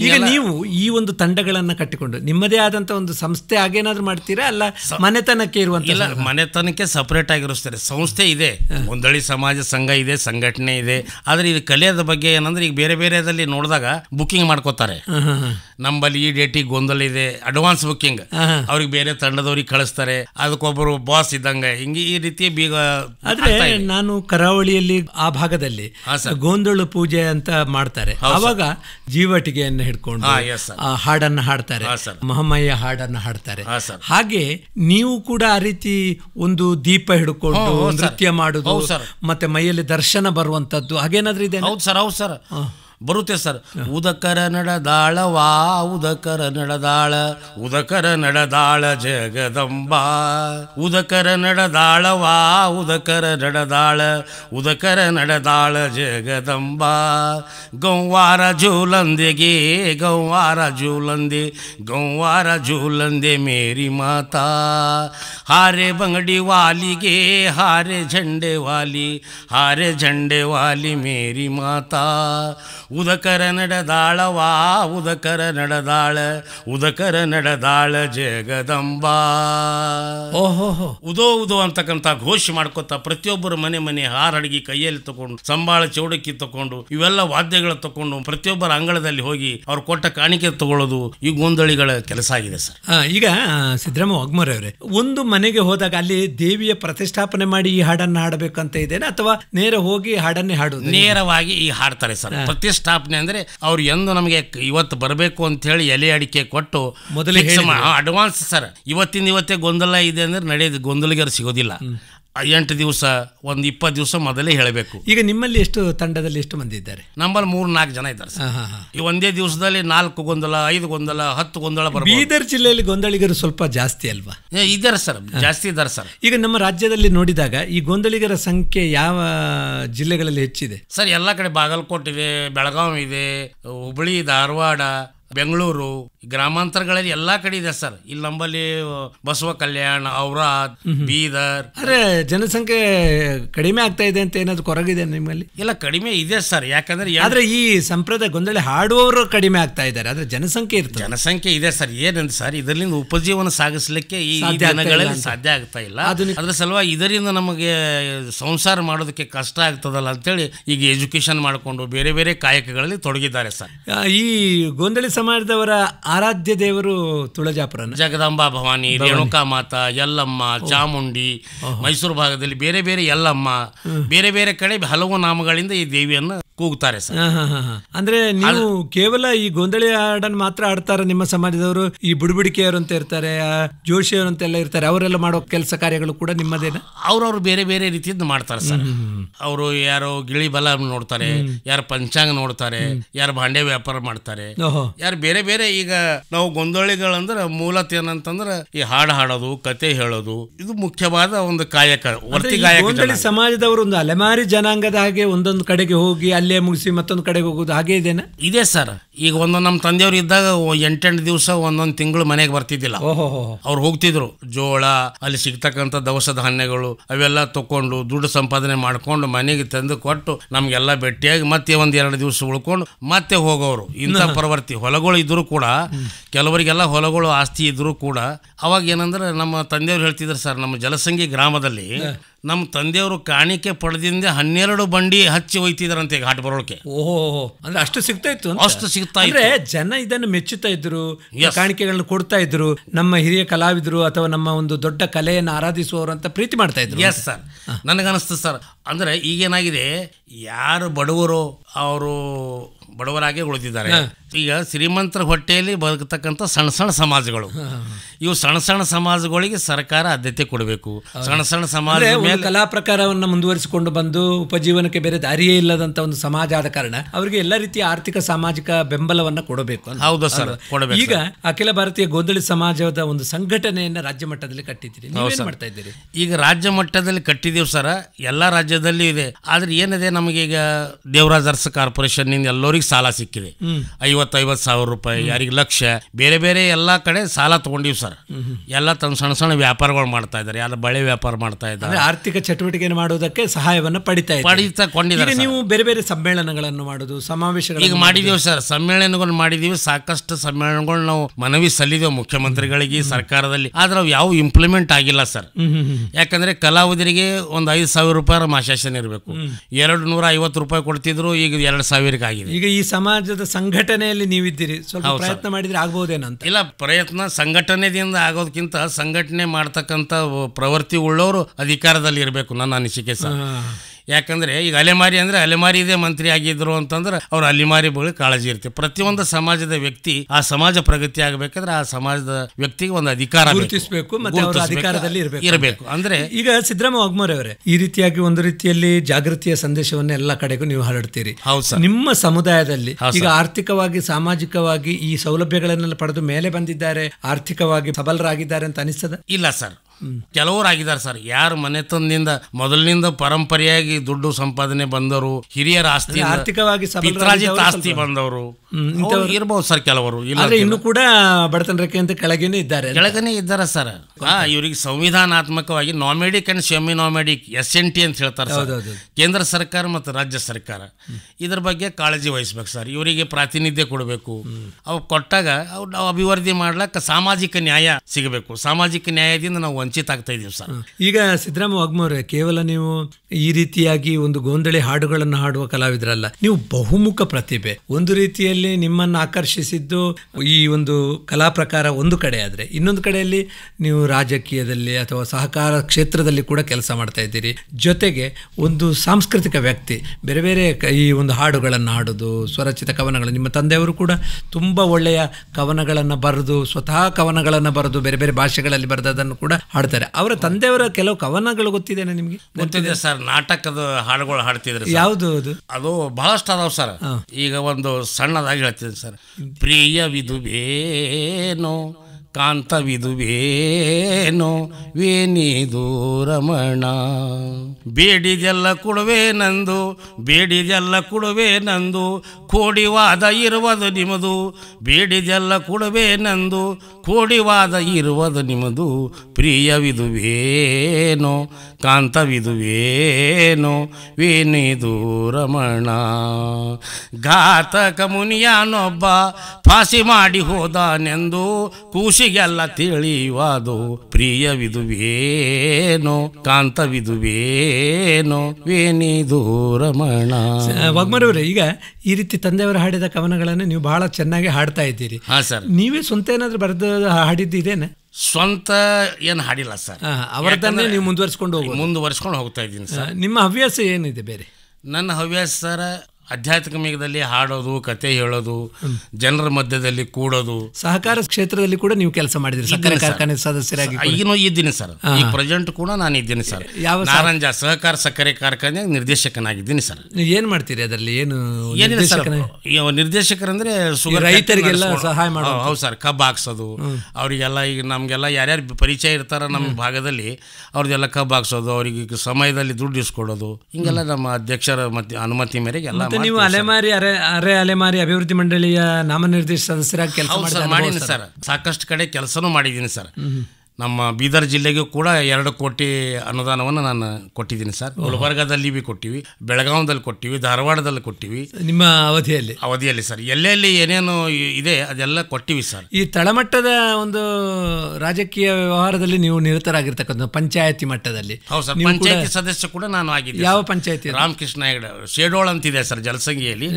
ಈಗ ನೀವು ಈ ಒಂದು ತಂಡಗಳನ್ನ ಕಟ್ಟಿಕೊಂಡು ನಿಮ್ಮದೇ ಆದಂತ ಒಂದು ಸಂಸ್ಥೆ ಹಾಗೇನಾದ್ರೂ ಮಾಡ್ತೀರಾ ಅಲ್ಲ ಮನೆತನಕ್ಕೆ ಇರುವಂತ
ಮನೆತನಕ್ಕೆ ಸಪರೇಟ್ ಆಗಿರುತ್ತಾರೆ ಸಂಸ್ಥೆ ಇದೆ ಮುಂದಳಿ ಸಮಾಜ ಸಂಘ ಇದೆ ಸಂಘಟನೆ ಇದೆ ಆದ್ರೆ ಇದು ಕಲಿಯೋದ ಬಗ್ಗೆ ಏನಂದ್ರೆ ಈಗ ಬೇರೆ ಬೇರೆದಲ್ಲಿ ನೋಡಿದಾಗ ಬುಕ್ಕಿಂಗ್ ಮಾಡ್ಕೋತಾರೆ ನಮ್ಮಲ್ಲಿ ಈ ಡೇಟಿಗೆ ಗೊಂದಲ ಇದೆ ಅಡ್ವಾನ್ಸ್ ಬುಕ್ಕಿಂಗ್ ಅವ್ರಿಗೆ ಬೇರೆ ತಂಡದವ್ರಿಗೆ ಕಳಿಸ್ತಾರೆ ಅದಕ್ಕೊಬ್ಬರು ಬಾಸ್ ಇದ್ದಂಗೆ ಹಿಂಗೆ ಈ ರೀತಿ ಬೀಗ ಆದ್ರೆ
ನಾನು ಕರಾವಳಿಯಲ್ಲಿ ಆ ಭಾಗದಲ್ಲಿ ಗೋಂದಳು ಪೂಜೆ ಅಂತ ಮಾಡ್ತಾರೆ ಅವಾಗ ಜೀವ ಚಟುವಟಿಕೆಯನ್ನು ಹಿಡ್ಕೊಂಡು ಹಾಡನ್ನ ಹಾಡ್ತಾರೆ ಮಹಮ್ಮಯ್ಯ ಹಾಡನ್ನ ಹಾಡ್ತಾರೆ ಹಾಗೆ ನೀವು ಕೂಡ ಆ ರೀತಿ ಒಂದು ದೀಪ ಹಿಡ್ಕೊಂಡು ನೃತ್ಯ ಮಾಡುದು ಮತ್ತೆ ಮೈಯಲ್ಲಿ ದರ್ಶನ ಬರುವಂತದ್ದು ಹಾಗೇನಾದ್ರೂ
ಇದೆ ಹೌದು ಸರ್ ಹೌದು ಸರ್ ಬರುತ್ತೆ ಸರ್ ಉದಕರ ನಡದಾಳ ವಾ ಉದಕರ ನಡದಾಳ ಉದಕರ ನಡದಾಳ ಜಗದಂಬಾ ಉದಕರ ನಡದಾಳ ವಾ ಉದಕರ ನಡದಾಳ ಉದಕರ ನಡದಾಳ ಜಗದಂಬಾ ಗೌವಾರ ಜೂಲಂದೆಗೆ ಗೌವಾರ ಜೂಲಂದೆ ಗೌವಾರ ಜೂಲಂದೆ ಮೇರಿ ಮಾತಾ ಹಾರೆ ಬಂಗಡಿ ವಾಲಿಗೆ ಹಾರೆ ಝಂಡೆ ವಾಲಿ ಹಾರೆ ಝಂಡೆ ವಾಲಿ ಮೇರಿ ಮಾತಾ ಉದಕರ ನಡೆದಾಳವಾ ಉದಕರ ನಡೆದಾಳ ಉದಕರ ನಡೆದಾಳ ಜಗದಂಬಾ ಓಹೋಹೋ ಉದೋ ಉದೋ ಅಂತಕ್ಕಂಥ ಘೋಷ ಮಾಡ್ಕೋತಾ ಪ್ರತಿಯೊಬ್ಬರು ಮನೆ ಮನೆ ಅಡಗಿ ಕೈಯಲ್ಲಿ ತಗೊಂಡು ಸಂಬಾಳ ಚೌಡಕ್ಕಿ ತಗೊಂಡು ಇವೆಲ್ಲ ವಾದ್ಯಗಳು ತಗೊಂಡು ಪ್ರತಿಯೊಬ್ಬರ ಅಂಗಳದಲ್ಲಿ ಹೋಗಿ ಅವ್ರು ಕೊಟ್ಟ ಕಾಣಿಕೆ ತಗೊಳ್ಳೋದು ಈ ಗೊಂದಳಿಗಳ ಕೆಲಸ ಆಗಿದೆ ಸರ್
ಈಗ ಸಿದ್ದರಾಮ ವಾಗ್ಮೋರ್ ಅವರೇ ಒಂದು ಮನೆಗೆ ಹೋದಾಗ ಅಲ್ಲಿ ದೇವಿಯ ಪ್ರತಿಷ್ಠಾಪನೆ ಮಾಡಿ ಈ ಹಾಡನ್ನ ಹಾಡಬೇಕಂತ ಇದೇನೆ ಅಥವಾ ನೇರ ಹೋಗಿ ಹಾಡನ್ನೇ ಹಾಡೋದು ನೇರವಾಗಿ
ಈ ಹಾಡ್ತಾರೆ ಸರ್ ಪ್ರತಿಷ್ಠೆ ಸ್ಥಾಪನೆ ಅಂದರೆ ಅವ್ರು ಎಂದು ನಮಗೆ ಇವತ್ತು ಬರಬೇಕು ಅಂತ ಹೇಳಿ ಎಲೆ ಅಡಿಕೆ ಕೊಟ್ಟು ಮೊದಲಿಗೆ ಅಡ್ವಾನ್ಸ್ ಸರ್ ಇವತ್ತಿನ ಇವತ್ತೇ ಗೊಂದಲ ಇದೆ ಅಂದ್ರೆ ನಡೆಯೋದು ಗೊಂದಲಿಗರು ಸಿಗೋದಿಲ್ಲ ಎಂಟು ದಿವಸ ಒಂದು ಇಪ್ಪತ್ತು ದಿವಸ ಮೊದಲೇ ಹೇಳಬೇಕು ಈಗ ನಿಮ್ಮಲ್ಲಿ ಎಷ್ಟು ತಂಡದಲ್ಲಿ ಎಷ್ಟು ಮಂದಿ ಇದ್ದಾರೆ ನಮ್ಮಲ್ಲಿ ಮೂರು ನಾಲ್ಕು ಜನ ಇದ್ದಾರೆ ಈ ಒಂದೇ ದಿವಸದಲ್ಲಿ ನಾಲ್ಕು ಗೊಂದಲ ಐದು ಗೊಂದಲ ಹತ್ತು ಗೊಂದಲ
ಬೀದರ್ ಜಿಲ್ಲೆಯಲ್ಲಿ ಗೊಂದಲಿಗರು ಸ್ವಲ್ಪ ಜಾಸ್ತಿ ಅಲ್ವಾ
ಇದ್ದಾರೆ ಸರ್ ಜಾಸ್ತಿ ಇದ್ದಾರೆ ಸರ್ ಈಗ
ನಮ್ಮ ರಾಜ್ಯದಲ್ಲಿ ನೋಡಿದಾಗ ಈ ಗೊಂದಳಿಗರ ಸಂಖ್ಯೆ ಯಾವ ಜಿಲ್ಲೆಗಳಲ್ಲಿ ಹೆಚ್ಚಿದೆ
ಸರ್ ಎಲ್ಲಾ ಕಡೆ ಬಾಗಲಕೋಟ್ ಇದೆ ಬೆಳಗಾವಿ ಇದೆ ಹುಬ್ಬಳ್ಳಿ ಧಾರವಾಡ ಬೆಂಗಳೂರು ಗ್ರಾಮಾಂತರಗಳಲ್ಲಿ ಎಲ್ಲಾ ಕಡೆ ಇದೆ ಸರ್ ಇಲ್ಲಿ ನಮ್ಮಲ್ಲಿ ಬಸವ ಕಲ್ಯಾಣ ಔರಾದ್ ಬೀದರ್
ಅರೆ ಜನಸಂಖ್ಯೆ ಕಡಿಮೆ ಆಗ್ತಾ ಇದೆ ಅಂತ ಏನಾದ್ರು ಕೊರಗಿದೆ ನಿಮ್ಮಲ್ಲಿ
ಇಲ್ಲ ಕಡಿಮೆ ಇದೆ ಸರ್ ಯಾಕಂದ್ರೆ ಆದ್ರೆ ಈ ಸಂಪ್ರದಾಯ ಗೊಂದಲಿ ಹಾಡುವವರು ಕಡಿಮೆ ಆಗ್ತಾ ಇದ್ದಾರೆ ಆದ್ರೆ ಜನಸಂಖ್ಯೆ ಇರ್ತದೆ ಜನಸಂಖ್ಯೆ ಇದೆ ಸರ್ ಏನಂತ ಸರ್ ಇದರಿಂದ ಉಪಜೀವನ ಸಾಗಿಸ್ಲಿಕ್ಕೆ ಈ ದಿನಗಳಲ್ಲಿ ಸಾಧ್ಯ ಆಗ್ತಾ ಇಲ್ಲ ಅದ್ರ ಸಲುವಾಗಿ ಇದರಿಂದ ನಮಗೆ ಸಂಸಾರ ಮಾಡೋದಕ್ಕೆ ಕಷ್ಟ ಆಗ್ತದಲ್ಲ ಅಂತೇಳಿ ಈಗ ಎಜುಕೇಶನ್ ಮಾಡಿಕೊಂಡು ಬೇರೆ ಬೇರೆ ಕಾಯಕಗಳಲ್ಲಿ ತೊಡಗಿದ್ದಾರೆ ಸರ್
ಈ ಗೊಂದಲಿ ಸಮಾಜದವರ ಆರಾಧ್ಯ ದೇವರು ತುಳಜಾಪುರ
ಜಗದಾಂಬಾ ಭವಾನಿ ರೇಣುಕಾ ಮಾತಾ ಯಲ್ಲಮ್ಮ ಚಾಮುಂಡಿ ಮೈಸೂರು ಭಾಗದಲ್ಲಿ ಬೇರೆ ಬೇರೆ ಯಲ್ಲಮ್ಮ ಬೇರೆ ಬೇರೆ ಕಡೆ ಹಲವು ನಾಮಗಳಿಂದ ಈ ದೇವಿಯನ್ನು ಕೂಗುತ್ತಾರೆ ಸರ್
ಅಂದ್ರೆ ನೀವು ಕೇವಲ ಈ ಗೊಂದಳಿ ಹಾಡನ್ನು ಮಾತ್ರ ಆಡ್ತಾರೆ ನಿಮ್ಮ ಸಮಾಜದವರು ಈ ಬುಡಬಿಡಿಕೆಯವರು ಅಂತ ಇರ್ತಾರೆ ಜೋಶಿಯವರು ಅಂತೆಲ್ಲ ಇರ್ತಾರೆ ಅವರೆಲ್ಲ ಮಾಡೋ ಕೆಲಸ ಕಾರ್ಯಗಳು ಕೂಡ
ನಿಮ್ಮದೇನ ಅವ್ರವ್ರು ಬೇರೆ ಬೇರೆ ರೀತಿಯಿಂದ ಮಾಡ್ತಾರೆ ಸರ್ ಅವರು ಯಾರೋ ಗಿಳಿ ಬಲ ನೋಡ್ತಾರೆ ಯಾರು ಪಂಚಾಂಗ ನೋಡ್ತಾರೆ ಯಾರು ಭಾಂಡೆ ವ್ಯಾಪಾರ ಮಾಡ್ತಾರೆ ಯಾರು ಬೇರೆ ಬೇರೆ ಈಗ ನಾವು ಗೊಂದಳಿಗಳಂದ್ರೆ ಮೂಲತ ಏನಂತಂದ್ರೆ ಈ ಹಾಡು ಹಾಡೋದು ಕತೆ ಹೇಳೋದು ಇದು ಮುಖ್ಯವಾದ ಒಂದು ಕಾಯಕ ವರ್ತಿ ಗೊಂದಳಿ
ಸಮಾಜದವರು ಒಂದು ಅಲೆಮಾರಿ ಜನಾಂಗದ ಹಾಗೆ ಒಂದೊಂದು ಕಡೆಗೆ ಹೋಗಿ
ಅಲ್ಲಿ ಅಲ್ಲೇ ಮುಗಿಸಿ ಮತ್ತೊಂದು ಕಡೆಗೆ ಹೋಗೋದು ಹಾಗೆ ಇದೇನಾ ಇದೆ ಸರ್ ಈಗ ಒಂದೊಂದು ನಮ್ಮ ತಂದೆಯವರು ಇದ್ದಾಗ ಎಂಟೆಂಟು ದಿವಸ ಒಂದೊಂದು ತಿಂಗಳು ಮನೆಗೆ ಬರ್ತಿದ್ದಿಲ್ಲ ಅವ್ರು ಹೋಗ್ತಿದ್ರು ಜೋಳ ಅಲ್ಲಿ ಸಿಗ್ತಕ್ಕಂಥ ದವಸ ಧಾನ್ಯಗಳು ಅವೆಲ್ಲ ತಕೊಂಡು ದುಡ್ಡು ಸಂಪಾದನೆ ಮಾಡ್ಕೊಂಡು ಮನೆಗೆ ತಂದು ಕೊಟ್ಟು ನಮಗೆಲ್ಲ ಭೇಟಿಯಾಗಿ ಮತ್ತೆ ಒಂದ್ ಎರಡು ದಿವಸ ಉಳ್ಕೊಂಡು ಮತ್ತೆ ಹೋಗೋರು ಇಂಥ ಪರವರ್ತಿ ಹೊಲಗಳು ಇದ್ರು ಕೂಡ ಕೆಲವರಿಗೆಲ್ಲ ಹೊಲಗಳು ಆಸ್ತಿ ಇದ್ರು ಕೂಡ ಅವಾಗ ಏನಂದ್ರೆ ನಮ್ಮ ತಂದೆಯವ್ರು ಹೇಳ್ತಿದ್ರು ಸರ್ ನಮ್ಮ ಜಲಸಂಗಿ ಗ್ರಾಮದಲ್ಲಿ ನಮ್ಮ ತಂದೆಯವರು ಕಾಣಿಕೆ ಪಡೆದಿಂದ ಹನ್ನೆರಡು ಬಂಡಿ ಹಚ್ಚಿ ಒಯ್ತಿದ್ರಂತೆ ಘಾಟ್ ಬರೋಕೆ ಓಹೋ ಅಂದ್ರೆ ಅಷ್ಟು ಸಿಗ್ತಾ ಇತ್ತು ಅಷ್ಟು ಸಿಗ್ತಾ ಇದ್ರೆ ಜನ ಇದನ್ನು ಮೆಚ್ಚುತ್ತಾ ಇದ್ರು
ಕಾಣಿಕೆಗಳನ್ನು ಕೊಡ್ತಾ ಇದ್ರು ನಮ್ಮ ಹಿರಿಯ ಕಲಾವಿದರು ಅಥವಾ ನಮ್ಮ ಒಂದು ದೊಡ್ಡ ಕಲೆಯನ್ನು ಆರಾಧಿಸುವವರು ಅಂತ
ಪ್ರೀತಿ ಮಾಡ್ತಾ ಇದ್ರು ಎಸ್ ಸರ್ ನನಗನ್ನಿಸ್ತು ಸರ್ ಅಂದ್ರೆ ಈಗೇನಾಗಿದೆ ಯಾರು ಬಡವರು ಅವರು ಬಡವರಾಗೆ ಉಳಿದಿದ್ದಾರೆ ಈಗ ಶ್ರೀಮಂತರ ಹೊಟ್ಟೆಯಲ್ಲಿ ಬದುಕತಕ್ಕಂಥ ಸಣ್ಣ ಸಣ್ಣ ಸಮಾಜಗಳು ಇವು ಸಣ್ಣ ಸಣ್ಣ ಸಮಾಜಗಳಿಗೆ ಸರ್ಕಾರ ಆದ್ಯತೆ ಕೊಡಬೇಕು ಸಣ್ಣ ಸಣ್ಣ ಸಮಾಜ ಕಲಾ
ಪ್ರಕಾರವನ್ನು ಮುಂದುವರಿಸಿಕೊಂಡು ಬಂದು ಉಪಜೀವನಕ್ಕೆ ಬೇರೆ ದಾರಿಯೇ ಇಲ್ಲದಂತ ಒಂದು ಸಮಾಜ ಆದ ಕಾರಣ ಅವರಿಗೆ ಎಲ್ಲ ರೀತಿಯ ಆರ್ಥಿಕ ಸಾಮಾಜಿಕ ಬೆಂಬಲವನ್ನು ಕೊಡಬೇಕು ಹೌದು ಸರ್ ಕೊಡಬೇಕು ಈಗ ಅಖಿಲ ಭಾರತೀಯ ಗೋದಳಿ ಸಮಾಜದ ಒಂದು ಸಂಘಟನೆಯನ್ನು ರಾಜ್ಯ ಮಟ್ಟದಲ್ಲಿ ಕಟ್ಟಿದ್ದೀರಿ ಮಾಡ್ತಾ ಇದ್ದೀರಿ ಈಗ
ರಾಜ್ಯ ಮಟ್ಟದಲ್ಲಿ ಕಟ್ಟಿದೀವಿ ಸರ್ ಎಲ್ಲಾ ರಾಜ್ಯದಲ್ಲಿ ಇದೆ ಆದ್ರೆ ಏನಿದೆ ನಮಗೀಗ ಈಗ ದೇವರಾಜ್ ಅರ್ಸ್ ಕಾರ್ಪೊರೇಷನ್ ಎಲ್ಲರಿಗೂ ಸಾಲ ಸಿಕ್ಕಿದೆ ಐವತ್ತೈವತ್ತು ಸಾವಿರ ರೂಪಾಯಿ ಯಾರಿಗೆ ಲಕ್ಷ ಬೇರೆ ಬೇರೆ ಎಲ್ಲಾ ಕಡೆ ಸಾಲ ತಗೊಂಡಿವ್ ಸರ್ ಎಲ್ಲಾ ತಮ್ಮ ಸಣ್ಣ ಸಣ್ಣ ವ್ಯಾಪಾರಗಳು ಮಾಡ್ತಾ ಇದ್ದಾರೆ ಯಾರು ಬಳೆ ವ್ಯಾಪಾರ ಮಾಡ್ತಾ ಇದ್ದಾರೆ
ಆರ್ಥಿಕ ಚಟುವಟಿಕೆ ಮಾಡುವುದಕ್ಕೆ ಸಹಾಯವನ್ನು ಪಡಿತಾ ಪಡಿತಕೊಂಡಿದ್ದಾರೆ
ನೀವು ಬೇರೆ ಬೇರೆ ಸಮ್ಮೇಳನಗಳನ್ನು ಮಾಡುದು ಸಮಾವೇಶಗಳು ಈಗ ಮಾಡಿದೀವಿ ಸರ್ ಸಮ್ಮೇಳನಗಳು ಮಾಡಿದೀವಿ ಸಾಕಷ್ಟು ಸಮ್ಮೇಳನಗಳು ನಾವು ಮನವಿ ಸಲ್ಲಿದ್ದೇವೆ ಮುಖ್ಯಮಂತ್ರಿಗಳಿಗೆ ಸರ್ಕಾರದಲ್ಲಿ ಆದ್ರೆ ಅವು ಯಾವ ಇಂಪ್ಲಿಮೆಂಟ್ ಆಗಿಲ್ಲ ಸರ್ ಯಾಕಂದ್ರೆ ಕಲಾವಿದರಿಗೆ ಒಂದು ಐದು ಸಾವಿರ ರೂಪಾಯಿ ಮಾಶಾಸನ ಇರಬೇಕು ಎರಡು ನೂರ ಐವತ್ತು ರೂಪಾಯಿ ಕೊಡ್ತಿದ್ರು ಈಗ ಎರಡು ಸಾವಿರಕ್ಕೆ ಆಗಿದೆ ಈಗ ಈ ಸಮಾಜದ ಸಂಘಟನೆ ಸಂಘಟನೆಯಲ್ಲಿ ನೀವಿದ್ದೀರಿ ಸ್ವಲ್ಪ ಪ್ರಯತ್ನ
ಮಾಡಿದರೆ ಆಗ್ಬೋದೇನಂತ
ಇಲ್ಲ ಪ್ರಯತ್ನ ಸಂಘಟನೆದಿಂದ ಆಗೋದಕ್ಕಿಂತ ಸಂಘಟನೆ ಮಾಡ್ತಕ್ಕಂಥ ಪ್ರವೃತ್ತಿ ಉಳ್ಳವರು ಅಧಿಕಾರದಲ್ಲಿ ಇರಬೇಕು ನನ್ನ ಅನಿಸಿಕೆ ಸರ್ ಯಾಕಂದರೆ ಈಗ ಅಲೆಮಾರಿ ಅಂದರೆ ಅಲೆಮಾರಿದೇ ಮಂತ್ರಿ ಆಗಿದ್ರು ಅಂತಂದ್ರೆ ಅವ್ರ ಅಲೆಮಾರಿ ಬಳಿ ಕಾಳಜಿ ಇರ್ತೀವಿ ಪ್ರತಿಯೊಂದು ಸಮಾಜದ ವ್ಯಕ್ತಿ ಆ ಸಮಾಜ ಪ್ರಗತಿ ಆಗಬೇಕಂದ್ರೆ ಆ ಸಮಾಜದ ವ್ಯಕ್ತಿಗೆ ಒಂದು ಅಧಿಕಾರ ಗುರುತಿಸಬೇಕು ಮತ್ತೆ ಅಧಿಕಾರದಲ್ಲಿ ಇರಬೇಕು ಇರಬೇಕು ಅಂದ್ರೆ ಈಗ ಸಿದ್ದರಾಮಯ್ಯ ವಾಗ್ಮೋರ್ ಅವರೇ
ಈ ರೀತಿಯಾಗಿ ಒಂದು ರೀತಿಯಲ್ಲಿ ಜಾಗೃತಿಯ ಸಂದೇಶವನ್ನ ಎಲ್ಲ ಕಡೆಗೂ ನೀವು ಹರಡ್ತೀರಿ ನಿಮ್ಮ ಸಮುದಾಯದಲ್ಲಿ ಈಗ ಆರ್ಥಿಕವಾಗಿ ಸಾಮಾಜಿಕವಾಗಿ ಈ ಸೌಲಭ್ಯಗಳನ್ನೆಲ್ಲ ಪಡೆದು ಮೇಲೆ ಬಂದಿದ್ದಾರೆ ಆರ್ಥಿಕವಾಗಿ ಸಬಲರಾಗಿದ್ದಾರೆ ಅಂತ ಅನಿಸ್ತದ ಇಲ್ಲ ಸರ್
ಕೆಲವರು ಆಗಿದ್ದಾರೆ ಸರ್ ಯಾರು ಮನೆತನದಿಂದ ಮೊದಲಿನಿಂದ ಪರಂಪರೆಯಾಗಿ ದುಡ್ಡು ಸಂಪಾದನೆ ಬಂದವರು ಹಿರಿಯರ ಆಸ್ತಿ ಆರ್ಥಿಕವಾಗಿ
ಆಸ್ತಿ ಬಂದವರು
ಇರಬಹುದು ಸರ್ ಕೆಲವರು ಇಲ್ಲ ಇನ್ನು
ಕೂಡ ಬಡತನ ರೇಖೆ ಅಂತ ಕೆಳಗೇನೆ ಇದ್ದಾರೆ ಕೆಳಗೇನೆ ಇದ್ದಾರೆ ಸರ್
ಇವರಿಗೆ ಸಂವಿಧಾನಾತ್ಮಕವಾಗಿ nomadic and semi nomadic S N T ಅಂತ ಹೇಳ್ತಾರೆ ಕೇಂದ್ರ ಸರ್ಕಾರ ಮತ್ತು ರಾಜ್ಯ ಸರ್ಕಾರ ಇದ್ರ ಬಗ್ಗೆ ಕಾಳಜಿ ವಹಿಸ್ಬೇಕು ಸರ್ ಇವರಿಗೆ ಪ್ರಾತಿನಿಧ್ಯ ಕೊಡಬೇಕು ಅವ್ರು ಕೊಟ್ಟಾಗ ಅವ್ರು ಅಭಿವೃದ್ಧಿ ಮಾಡ್ಲಕ್ಕ ಸಾಮಾಜಿಕ ನ್ಯಾಯ ಸಿಗಬೇಕು ಸಾಮಾಜಿಕ ನ್ಯಾಯದಿಂದ ನಾವು ವಂಚಿತ ಆಗ್ತಾ ಇದೀವಿ ಸರ್ ಈಗ
ಸಿದ್ದರಾಮ ವಾಗ್ಮೋರೆ ಕೇವಲ ನೀವು ಈ ರೀತಿಯಾಗಿ ಒಂದು ಗೋಂದಳಿ ಹಾಡುಗಳನ್ನು ಹಾಡುವ ಕಲಾವಿದರಲ್ಲ ನೀವು ಬಹುಮುಖ ಪ್ರತಿಭೆ ಒಂದು ರೀತಿಯಲ್ಲಿ ಕಡೆಯಲ್ಲಿ ನಿಮ್ಮನ್ನು ಆಕರ್ಷಿಸಿದ್ದು ಈ ಒಂದು ಕಲಾ ಪ್ರಕಾರ ಒಂದು ಕಡೆ ಆದರೆ ಇನ್ನೊಂದು ಕಡೆಯಲ್ಲಿ ನೀವು ರಾಜಕೀಯದಲ್ಲಿ ಅಥವಾ ಸಹಕಾರ ಕ್ಷೇತ್ರದಲ್ಲಿ ಕೂಡ ಕೆಲಸ ಮಾಡ್ತಾ ಇದ್ದೀರಿ ಜೊತೆಗೆ ಒಂದು ಸಾಂಸ್ಕೃತಿಕ ವ್ಯಕ್ತಿ ಬೇರೆ ಬೇರೆ ಈ ಒಂದು ಹಾಡುಗಳನ್ನು ಹಾಡೋದು ಸ್ವರಚಿತ ಕವನಗಳು ನಿಮ್ಮ ತಂದೆಯವರು ಕೂಡ ತುಂಬ ಒಳ್ಳೆಯ ಕವನಗಳನ್ನು ಬರೆದು ಸ್ವತಃ ಕವನಗಳನ್ನು ಬರೆದು ಬೇರೆ ಬೇರೆ ಭಾಷೆಗಳಲ್ಲಿ ಬರೆದದನ್ನು ಕೂಡ ಹಾಡ್ತಾರೆ ಅವರ ತಂದೆಯವರ ಕೆಲವು ಕವನಗಳು ಗೊತ್ತಿದೆ ನಿಮಗೆ
ಗೊತ್ತಿದೆ ಸರ್ ನಾಟಕದ ಹಾಡುಗಳು ಹಾಡ್ತಿದ್ರೆ ಯಾವುದು ಅದು ಬಹಳಷ್ಟು ಅದಾವ ಸರ್ ಈಗ ಒಂದು ಸಣ್ಣದ ಹೇಳ್ತೀನಿ ಸರ್ ಪ್ರಿಯ ವಿಧುಬೇನೋ ಕಾಂತವಿದುವೇನೋ ವೇನಿದು ರಮಣ ಬೇಡಿದೆಲ್ಲ ಕೊಡುವೆ ನಂದು ಬೇಡಿದೆಲ್ಲ ಕೊಡುವೆ ನಂದು ಕೋಡಿವಾದ ಇರುವುದು ನಿಮದು ಬೇಡಿದೆಲ್ಲ ಕೊಡುವೆ ನಂದು ಕೋಡಿವಾದ ಇರುವುದು ನಿಮ್ಮದು ಪ್ರಿಯವಿದುವೇನೋ ಕಾಂತವಿದುವೇನೋ ವೇನಿದು ರಮಣ ಘಾತಕ ಮುನಿಯಾನೊಬ್ಬ ಫಾಸಿ ಮಾಡಿ ಹೋದನೆಂದು ಋಷಿಗೆಲ್ಲ ತಿಳಿಯುವುದು ಪ್ರಿಯವಿದುವೇನು ಕಾಂತವಿದುವೇನು ವೇನಿದು ರಮಣ ವಾಗ್ಮರವ್ರೆ
ಈಗ ಈ ರೀತಿ ತಂದೆಯವರು ಹಾಡಿದ ಕವನಗಳನ್ನು ನೀವು ಬಹಳ ಚೆನ್ನಾಗಿ
ಹಾಡ್ತಾ ಇದ್ದೀರಿ ಹಾ ಸರ್ ನೀವೇ ಸ್ವಂತ
ಏನಾದ್ರೂ ಬರೆದ ಹಾಡಿದ್ದೇನೆ ಸ್ವಂತ
ಏನು ಹಾಡಿಲ್ಲ ಸರ್ ಅವರದನ್ನೇ ನೀವು ಮುಂದುವರಿಸ್ಕೊಂಡು ಹೋಗಿ ಮುಂದುವರಿಸ್ಕೊಂಡು ಹೋಗ್ತಾ ಇದ್ದೀನಿ ಸರ್
ನಿಮ್ಮ ಹವ್ಯಾಸ ಏನಿದೆ ಬೇರೆ
ನನ್ನ ಹವ್ಯಾಸ ಸರ್ ಮೇಘದಲ್ಲಿ ಹಾಡೋದು ಕತೆ ಹೇಳೋದು ಜನರ ಮಧ್ಯದಲ್ಲಿ ಕೂಡೋದು
ಸಹಕಾರ ಕ್ಷೇತ್ರದಲ್ಲಿ ಕೂಡ ನೀವು ಕೆಲಸ ಮಾಡಿದ್ರಿ ಸಕ್ಕರೆ ಕಾರ್ಖಾನೆ ಸದಸ್ಯರಾಗಿ ಈಗಿನೂ ಇದ್ದೀನಿ ಸರ್ ಈ
ಪ್ರೆಸೆಂಟ್ ಕೂಡ ನಾನು ಇದ್ದೀನಿ ಸರ್ ಯಾವ ನಾರಂಜ ಸಹಕಾರ ಸಕ್ಕರೆ ಕಾರ್ಖಾನೆ ನಿರ್ದೇಶಕನಾಗಿದ್ದೀನಿ ಸರ್ ಏನು ಮಾಡ್ತೀರಿ ಅದರಲ್ಲಿ ಏನು ಏನಿಲ್ಲ ನಿರ್ದೇಶಕರಂದ್ರೆ ರೈತರಿಗೆಲ್ಲ ಸಹಾಯ ಮಾಡೋ ಹೌದು ಸರ್ ಕಬ್ಬು ಹಾಕ್ಸೋದು ಅವರಿಗೆಲ್ಲ ಈಗ ನಮಗೆಲ್ಲ ಯಾರ್ಯಾರು ಪರಿಚಯ ಇರ್ತಾರ ನಮ್ಮ ಭಾಗದಲ್ಲಿ ಅವ್ರದ್ದೆಲ್ಲ ಕಬ್ಬು ಹಾಕ್ಸೋದು ಅವರಿಗೆ ಸಮಯದಲ್ಲಿ ದುಡ್ಡು ಇಸ್ಕೊಡೋದು ಹಿಂಗೆಲ್ಲ ನಮ್ಮ ಅಧ್ಯಕ್ಷರ ಮತ್ತೆ ಅನುಮತಿ ಮೇರೆಗೆ ಎಲ್ಲ ನೀವು
ಅಲೆಮಾರಿ ಅರೆ ಅರೆ ಅಲೆಮಾರಿ ಅಭಿವೃದ್ಧಿ ಮಂಡಳಿಯ ನಾಮನಿರ್ದೇಶ ಸದಸ್ಯರಾಗಿ ಕೆಲಸ ಮಾಡಿದ್ದೀನಿ ಸರ್
ಸಾಕಷ್ಟು ಕಡೆ ಕೆಲಸನೂ ಮಾಡಿದ್ದೀನಿ ಸರ್ ನಮ್ಮ ಬೀದರ್ ಜಿಲ್ಲೆಗೂ ಕೂಡ ಎರಡು ಕೋಟಿ ಅನುದಾನವನ್ನು ನಾನು ಕೊಟ್ಟಿದ್ದೀನಿ ಸರ್ ಗುಲ್ಬರ್ಗಾದಲ್ಲಿ ಬಿ ಕೊಟ್ಟಿವಿ ಬೆಳಗಾವದಲ್ಲಿ ಕೊಟ್ಟಿವಿ ಧಾರವಾಡದಲ್ಲಿ ಕೊಟ್ಟಿವಿ ನಿಮ್ಮ ಅವಧಿಯಲ್ಲಿ ಅವಧಿಯಲ್ಲಿ ಸರ್ ಎಲ್ಲೆಲ್ಲಿ ಏನೇನು ಇದೆ ಅದೆಲ್ಲ ಕೊಟ್ಟಿವಿ ಸರ್ ಈ
ತಳಮಟ್ಟದ ಒಂದು ರಾಜಕೀಯ ವ್ಯವಹಾರದಲ್ಲಿ ನೀವು ನಿರತರಾಗಿರ್ತಕ್ಕಂಥ ಪಂಚಾಯತಿ ಮಟ್ಟದಲ್ಲಿ
ಹೌದು ಸರ್ ಪಂಚಾಯತಿ ಸದಸ್ಯ ಕೂಡ ನಾನು ಆಗಿದ್ದೆ ಯಾವ ಪಂಚಾಯತಿ ರಾಮಕೃಷ್ಣ ಹೆಗಡೆ ಶೇಡೋಳ್ ಅಂತಿದೆ ಸರ್ ಜನಸಂಖ್ಯೆಯಲ್ಲಿ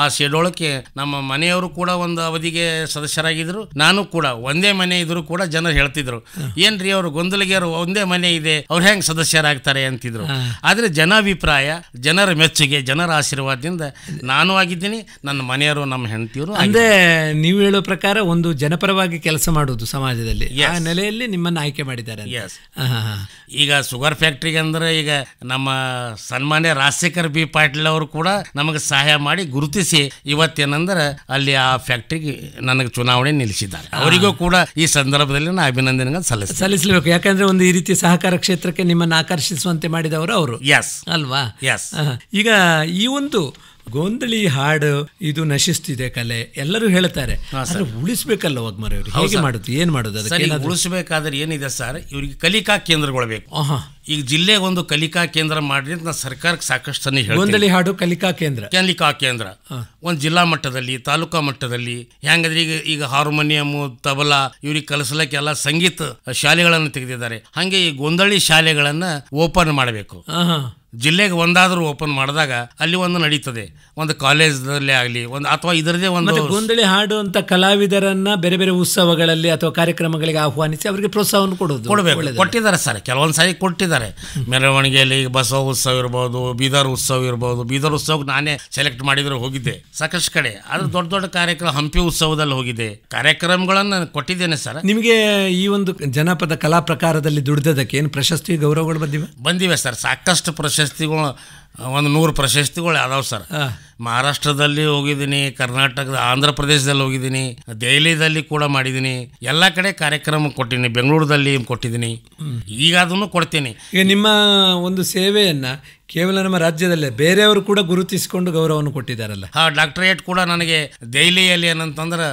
ಆ ಶೇಡೋಳಕ್ಕೆ ನಮ್ಮ ಮನೆಯವರು ಕೂಡ ಒಂದು ಅವಧಿಗೆ ಸದಸ್ಯರಾಗಿದ್ರು ನಾನು ಕೂಡ ಒಂದೇ ಮನೆ ಇದ್ರು ಕೂಡ ಜನರು ಹೇಳ್ತಿದ್ರು ಏನ್ರಿ ಅವರು ಗೊಂದಲಿಗೆಯರು ಒಂದೇ ಮನೆ ಇದೆ ಅವ್ರು ಹೆಂಗ್ ಸದಸ್ಯರಾಗ್ತಾರೆ ಅಂತಿದ್ರು ಆದ್ರೆ ಜನಾಭಿಪ್ರಾಯ ಜನರ ಮೆಚ್ಚುಗೆ ಜನರ ಆಶೀರ್ವಾದದಿಂದ ನಾನು ಆಗಿದ್ದೀನಿ ನನ್ನ ಮನೆಯವರು ನಮ್ಮ ಹೆಂಡತಿಯವರು ಅಂದ್ರೆ
ನೀವು ಹೇಳೋ ಪ್ರಕಾರ ಒಂದು ಜನಪರವಾಗಿ ಕೆಲಸ ಮಾಡುವುದು ಸಮಾಜದಲ್ಲಿ
ನೆಲೆಯಲ್ಲಿ ನಿಮ್ಮನ್ನು ಆಯ್ಕೆ ಮಾಡಿದ್ದಾರೆ ಈಗ ಶುಗರ್ ಫ್ಯಾಕ್ಟ್ರಿಗೆ ಅಂದ್ರೆ ಈಗ ನಮ್ಮ ಸನ್ಮಾನ್ಯ ರಾಜಶೇಖರ್ ಬಿ ಪಾಟೀಲ್ ಅವರು ಕೂಡ ನಮಗೆ ಸಹಾಯ ಮಾಡಿ ಗುರುತಿಸಿ ಇವತ್ತೇನಂದ್ರೆ ಅಲ್ಲಿ ಆ ಫ್ಯಾಕ್ಟ್ರಿಗೆ ನನಗೆ ಚುನಾವಣೆ ನಿಲ್ಲಿಸಿದ್ದಾರೆ ಅವರಿಗೂ ಕೂಡ ಈ ಸಂದರ್ಭದಲ್ಲಿ ನಾನು ಅಭಿನಂದನೆಗಳು ಸಲ್ಲಿಸ ಸಲ್ಲಿಸಲೇಬೇಕು
ಯಾಕಂದ್ರೆ ಒಂದು ಈ ರೀತಿ ಸಹಕಾರ ಕ್ಷೇತ್ರಕ್ಕೆ ನಿಮ್ಮನ್ನು ಆಕರ್ಷಿಸುವಂತೆ ಮಾಡಿದವರು ಅವರು ಎಸ್ ಅಲ್ವಾ ಎಸ್ ಈಗ ಈ ಒಂದು ಗೋಂದಳಿ ಹಾಡು ಇದು ನಶಿಸ್ತಿದೆ ಕಲೆ ಎಲ್ಲರೂ ಹೇಳ್ತಾರೆ ಉಳಿಸ್ಬೇಕಲ್ಲ ವಾಗ್ಮರವ್ರಿಗೆ ಹೇಗೆ ಮಾಡುದು ಏನ್ ಮಾಡುದು ಅದಕ್ಕೆ
ಏನಿದೆ ಸರ್ ಇವರಿಗೆ ಕಲಿಕಾ ಕೇಂದ್ರಗಳು ಬೇಕು ಈಗ ಜಿಲ್ಲೆ ಒಂದು ಕಲಿಕಾ ಕೇಂದ್ರ ಮಾಡ್ರಿ ನಾ ಸರ್ಕಾರಕ್ಕೆ ಸಾಕಷ್ಟು ಗೊಂದಳಿ ಹಾಡು ಕಲಿಕಾ ಕೇಂದ್ರ ಕಲಿಕಾ ಕೇಂದ್ರ ಒಂದು ಜಿಲ್ಲಾ ಮಟ್ಟದಲ್ಲಿ ತಾಲೂಕಾ ಮಟ್ಟದಲ್ಲಿ ಹೆಂಗಂದ್ರೆ ಈಗ ಈಗ ಹಾರ್ಮೋನಿಯಂ ತಬಲಾ ಇವ್ರಿಗೆ ಕಲಿಸ್ಲಕ್ಕೆ ಎಲ್ಲ ಸಂಗೀತ ಶಾಲೆಗಳನ್ನು ತೆಗೆದಿದ್ದಾರೆ ಹಂಗೆ ಈ ಗೊಂದಳಿ ಶಾಲೆಗಳನ್ನ ಓಪನ್ ಮಾಡಬೇಕು ಜಿಲ್ಲೆಗೆ ಒಂದಾದರೂ ಓಪನ್ ಮಾಡಿದಾಗ ಅಲ್ಲಿ ಒಂದು ನಡೀತದೆ ಒಂದು ಕಾಲೇಜ್ ಆಗಲಿ ಒಂದು ಅಥವಾ ಇದರದೇ ಒಂದು ಗೊಂದಳಿ
ಹಾಡುವಂಥ ಕಲಾವಿದರನ್ನ ಬೇರೆ ಬೇರೆ ಉತ್ಸವಗಳಲ್ಲಿ ಅಥವಾ ಕಾರ್ಯಕ್ರಮಗಳಿಗೆ ಆಹ್ವಾನಿಸಿ ಅವರಿಗೆ ಪ್ರೋತ್ಸಾಹವನ್ನು ಕೊಡೋದು ಕೊಡಬೇಕು
ಕೊಟ್ಟಿದ್ದಾರೆ ಸರ್ ಕೆಲವೊಂದು ಸಾರಿ ಕೊಟ್ಟಿದ್ದಾರೆ ಮೆರವಣಿಗೆಯಲ್ಲಿ ಬಸವ ಉತ್ಸವ ಇರ್ಬೋದು ಬೀದರ್ ಉತ್ಸವ ಇರ್ಬೋದು ಬೀದರ್ ಉತ್ಸವಕ್ಕೆ ನಾನೇ ಸೆಲೆಕ್ಟ್ ಮಾಡಿದ್ರೆ ಹೋಗಿದ್ದೆ ಸಾಕಷ್ಟು ಕಡೆ ಆದ್ರೆ ದೊಡ್ಡ ದೊಡ್ಡ ಕಾರ್ಯಕ್ರಮ ಹಂಪಿ ಉತ್ಸವದಲ್ಲಿ ಹೋಗಿದೆ ಕಾರ್ಯಕ್ರಮಗಳನ್ನು ಕೊಟ್ಟಿದ್ದೇನೆ ಸರ್
ನಿಮಗೆ ಈ ಒಂದು ಜನಪದ ಕಲಾ ಪ್ರಕಾರದಲ್ಲಿ ದುಡಿದದಕ್ಕೆ ಏನು ಪ್ರಶಸ್ತಿ ಗೌರವಗಳು ಬಂದಿವೆ
ಬಂದಿವೆ ಸರ್ ಸಾಕಷ್ಟು ಪ್ರಶಸ್ತಿ ಪ್ರಶಸ್ತಿಗಳು ಒಂದು ನೂರು ಪ್ರಶಸ್ತಿಗಳು ಅದಾವೆ ಸರ್ ಮಹಾರಾಷ್ಟ್ರದಲ್ಲಿ ಹೋಗಿದ್ದೀನಿ ಕರ್ನಾಟಕದ ಆಂಧ್ರ ಪ್ರದೇಶದಲ್ಲಿ ಹೋಗಿದ್ದೀನಿ ದೆಹಲಿದಲ್ಲಿ ಕೂಡ ಮಾಡಿದ್ದೀನಿ ಎಲ್ಲ ಕಡೆ ಕಾರ್ಯಕ್ರಮ ಕೊಟ್ಟಿದ್ದೀನಿ ಬೆಂಗಳೂರದಲ್ಲಿ ಕೊಟ್ಟಿದ್ದೀನಿ ಈಗ ಅದನ್ನು ಕೊಡ್ತೀನಿ ಈಗ
ನಿಮ್ಮ ಒಂದು ಸೇವೆಯನ್ನು ಕೇವಲ ನಮ್ಮ ರಾಜ್ಯದಲ್ಲೇ ಬೇರೆಯವರು ಕೂಡ ಗುರುತಿಸಿಕೊಂಡು ಗೌರವವನ್ನು
ಕೊಟ್ಟಿದ್ದಾರಲ್ಲ ಹಾ ಡಾಕ್ಟರೇಟ್ ಕೂಡ ನನಗೆ ದೆಹಲಿಯಲ್ಲಿ ಏನಂತಂದ್ರೆ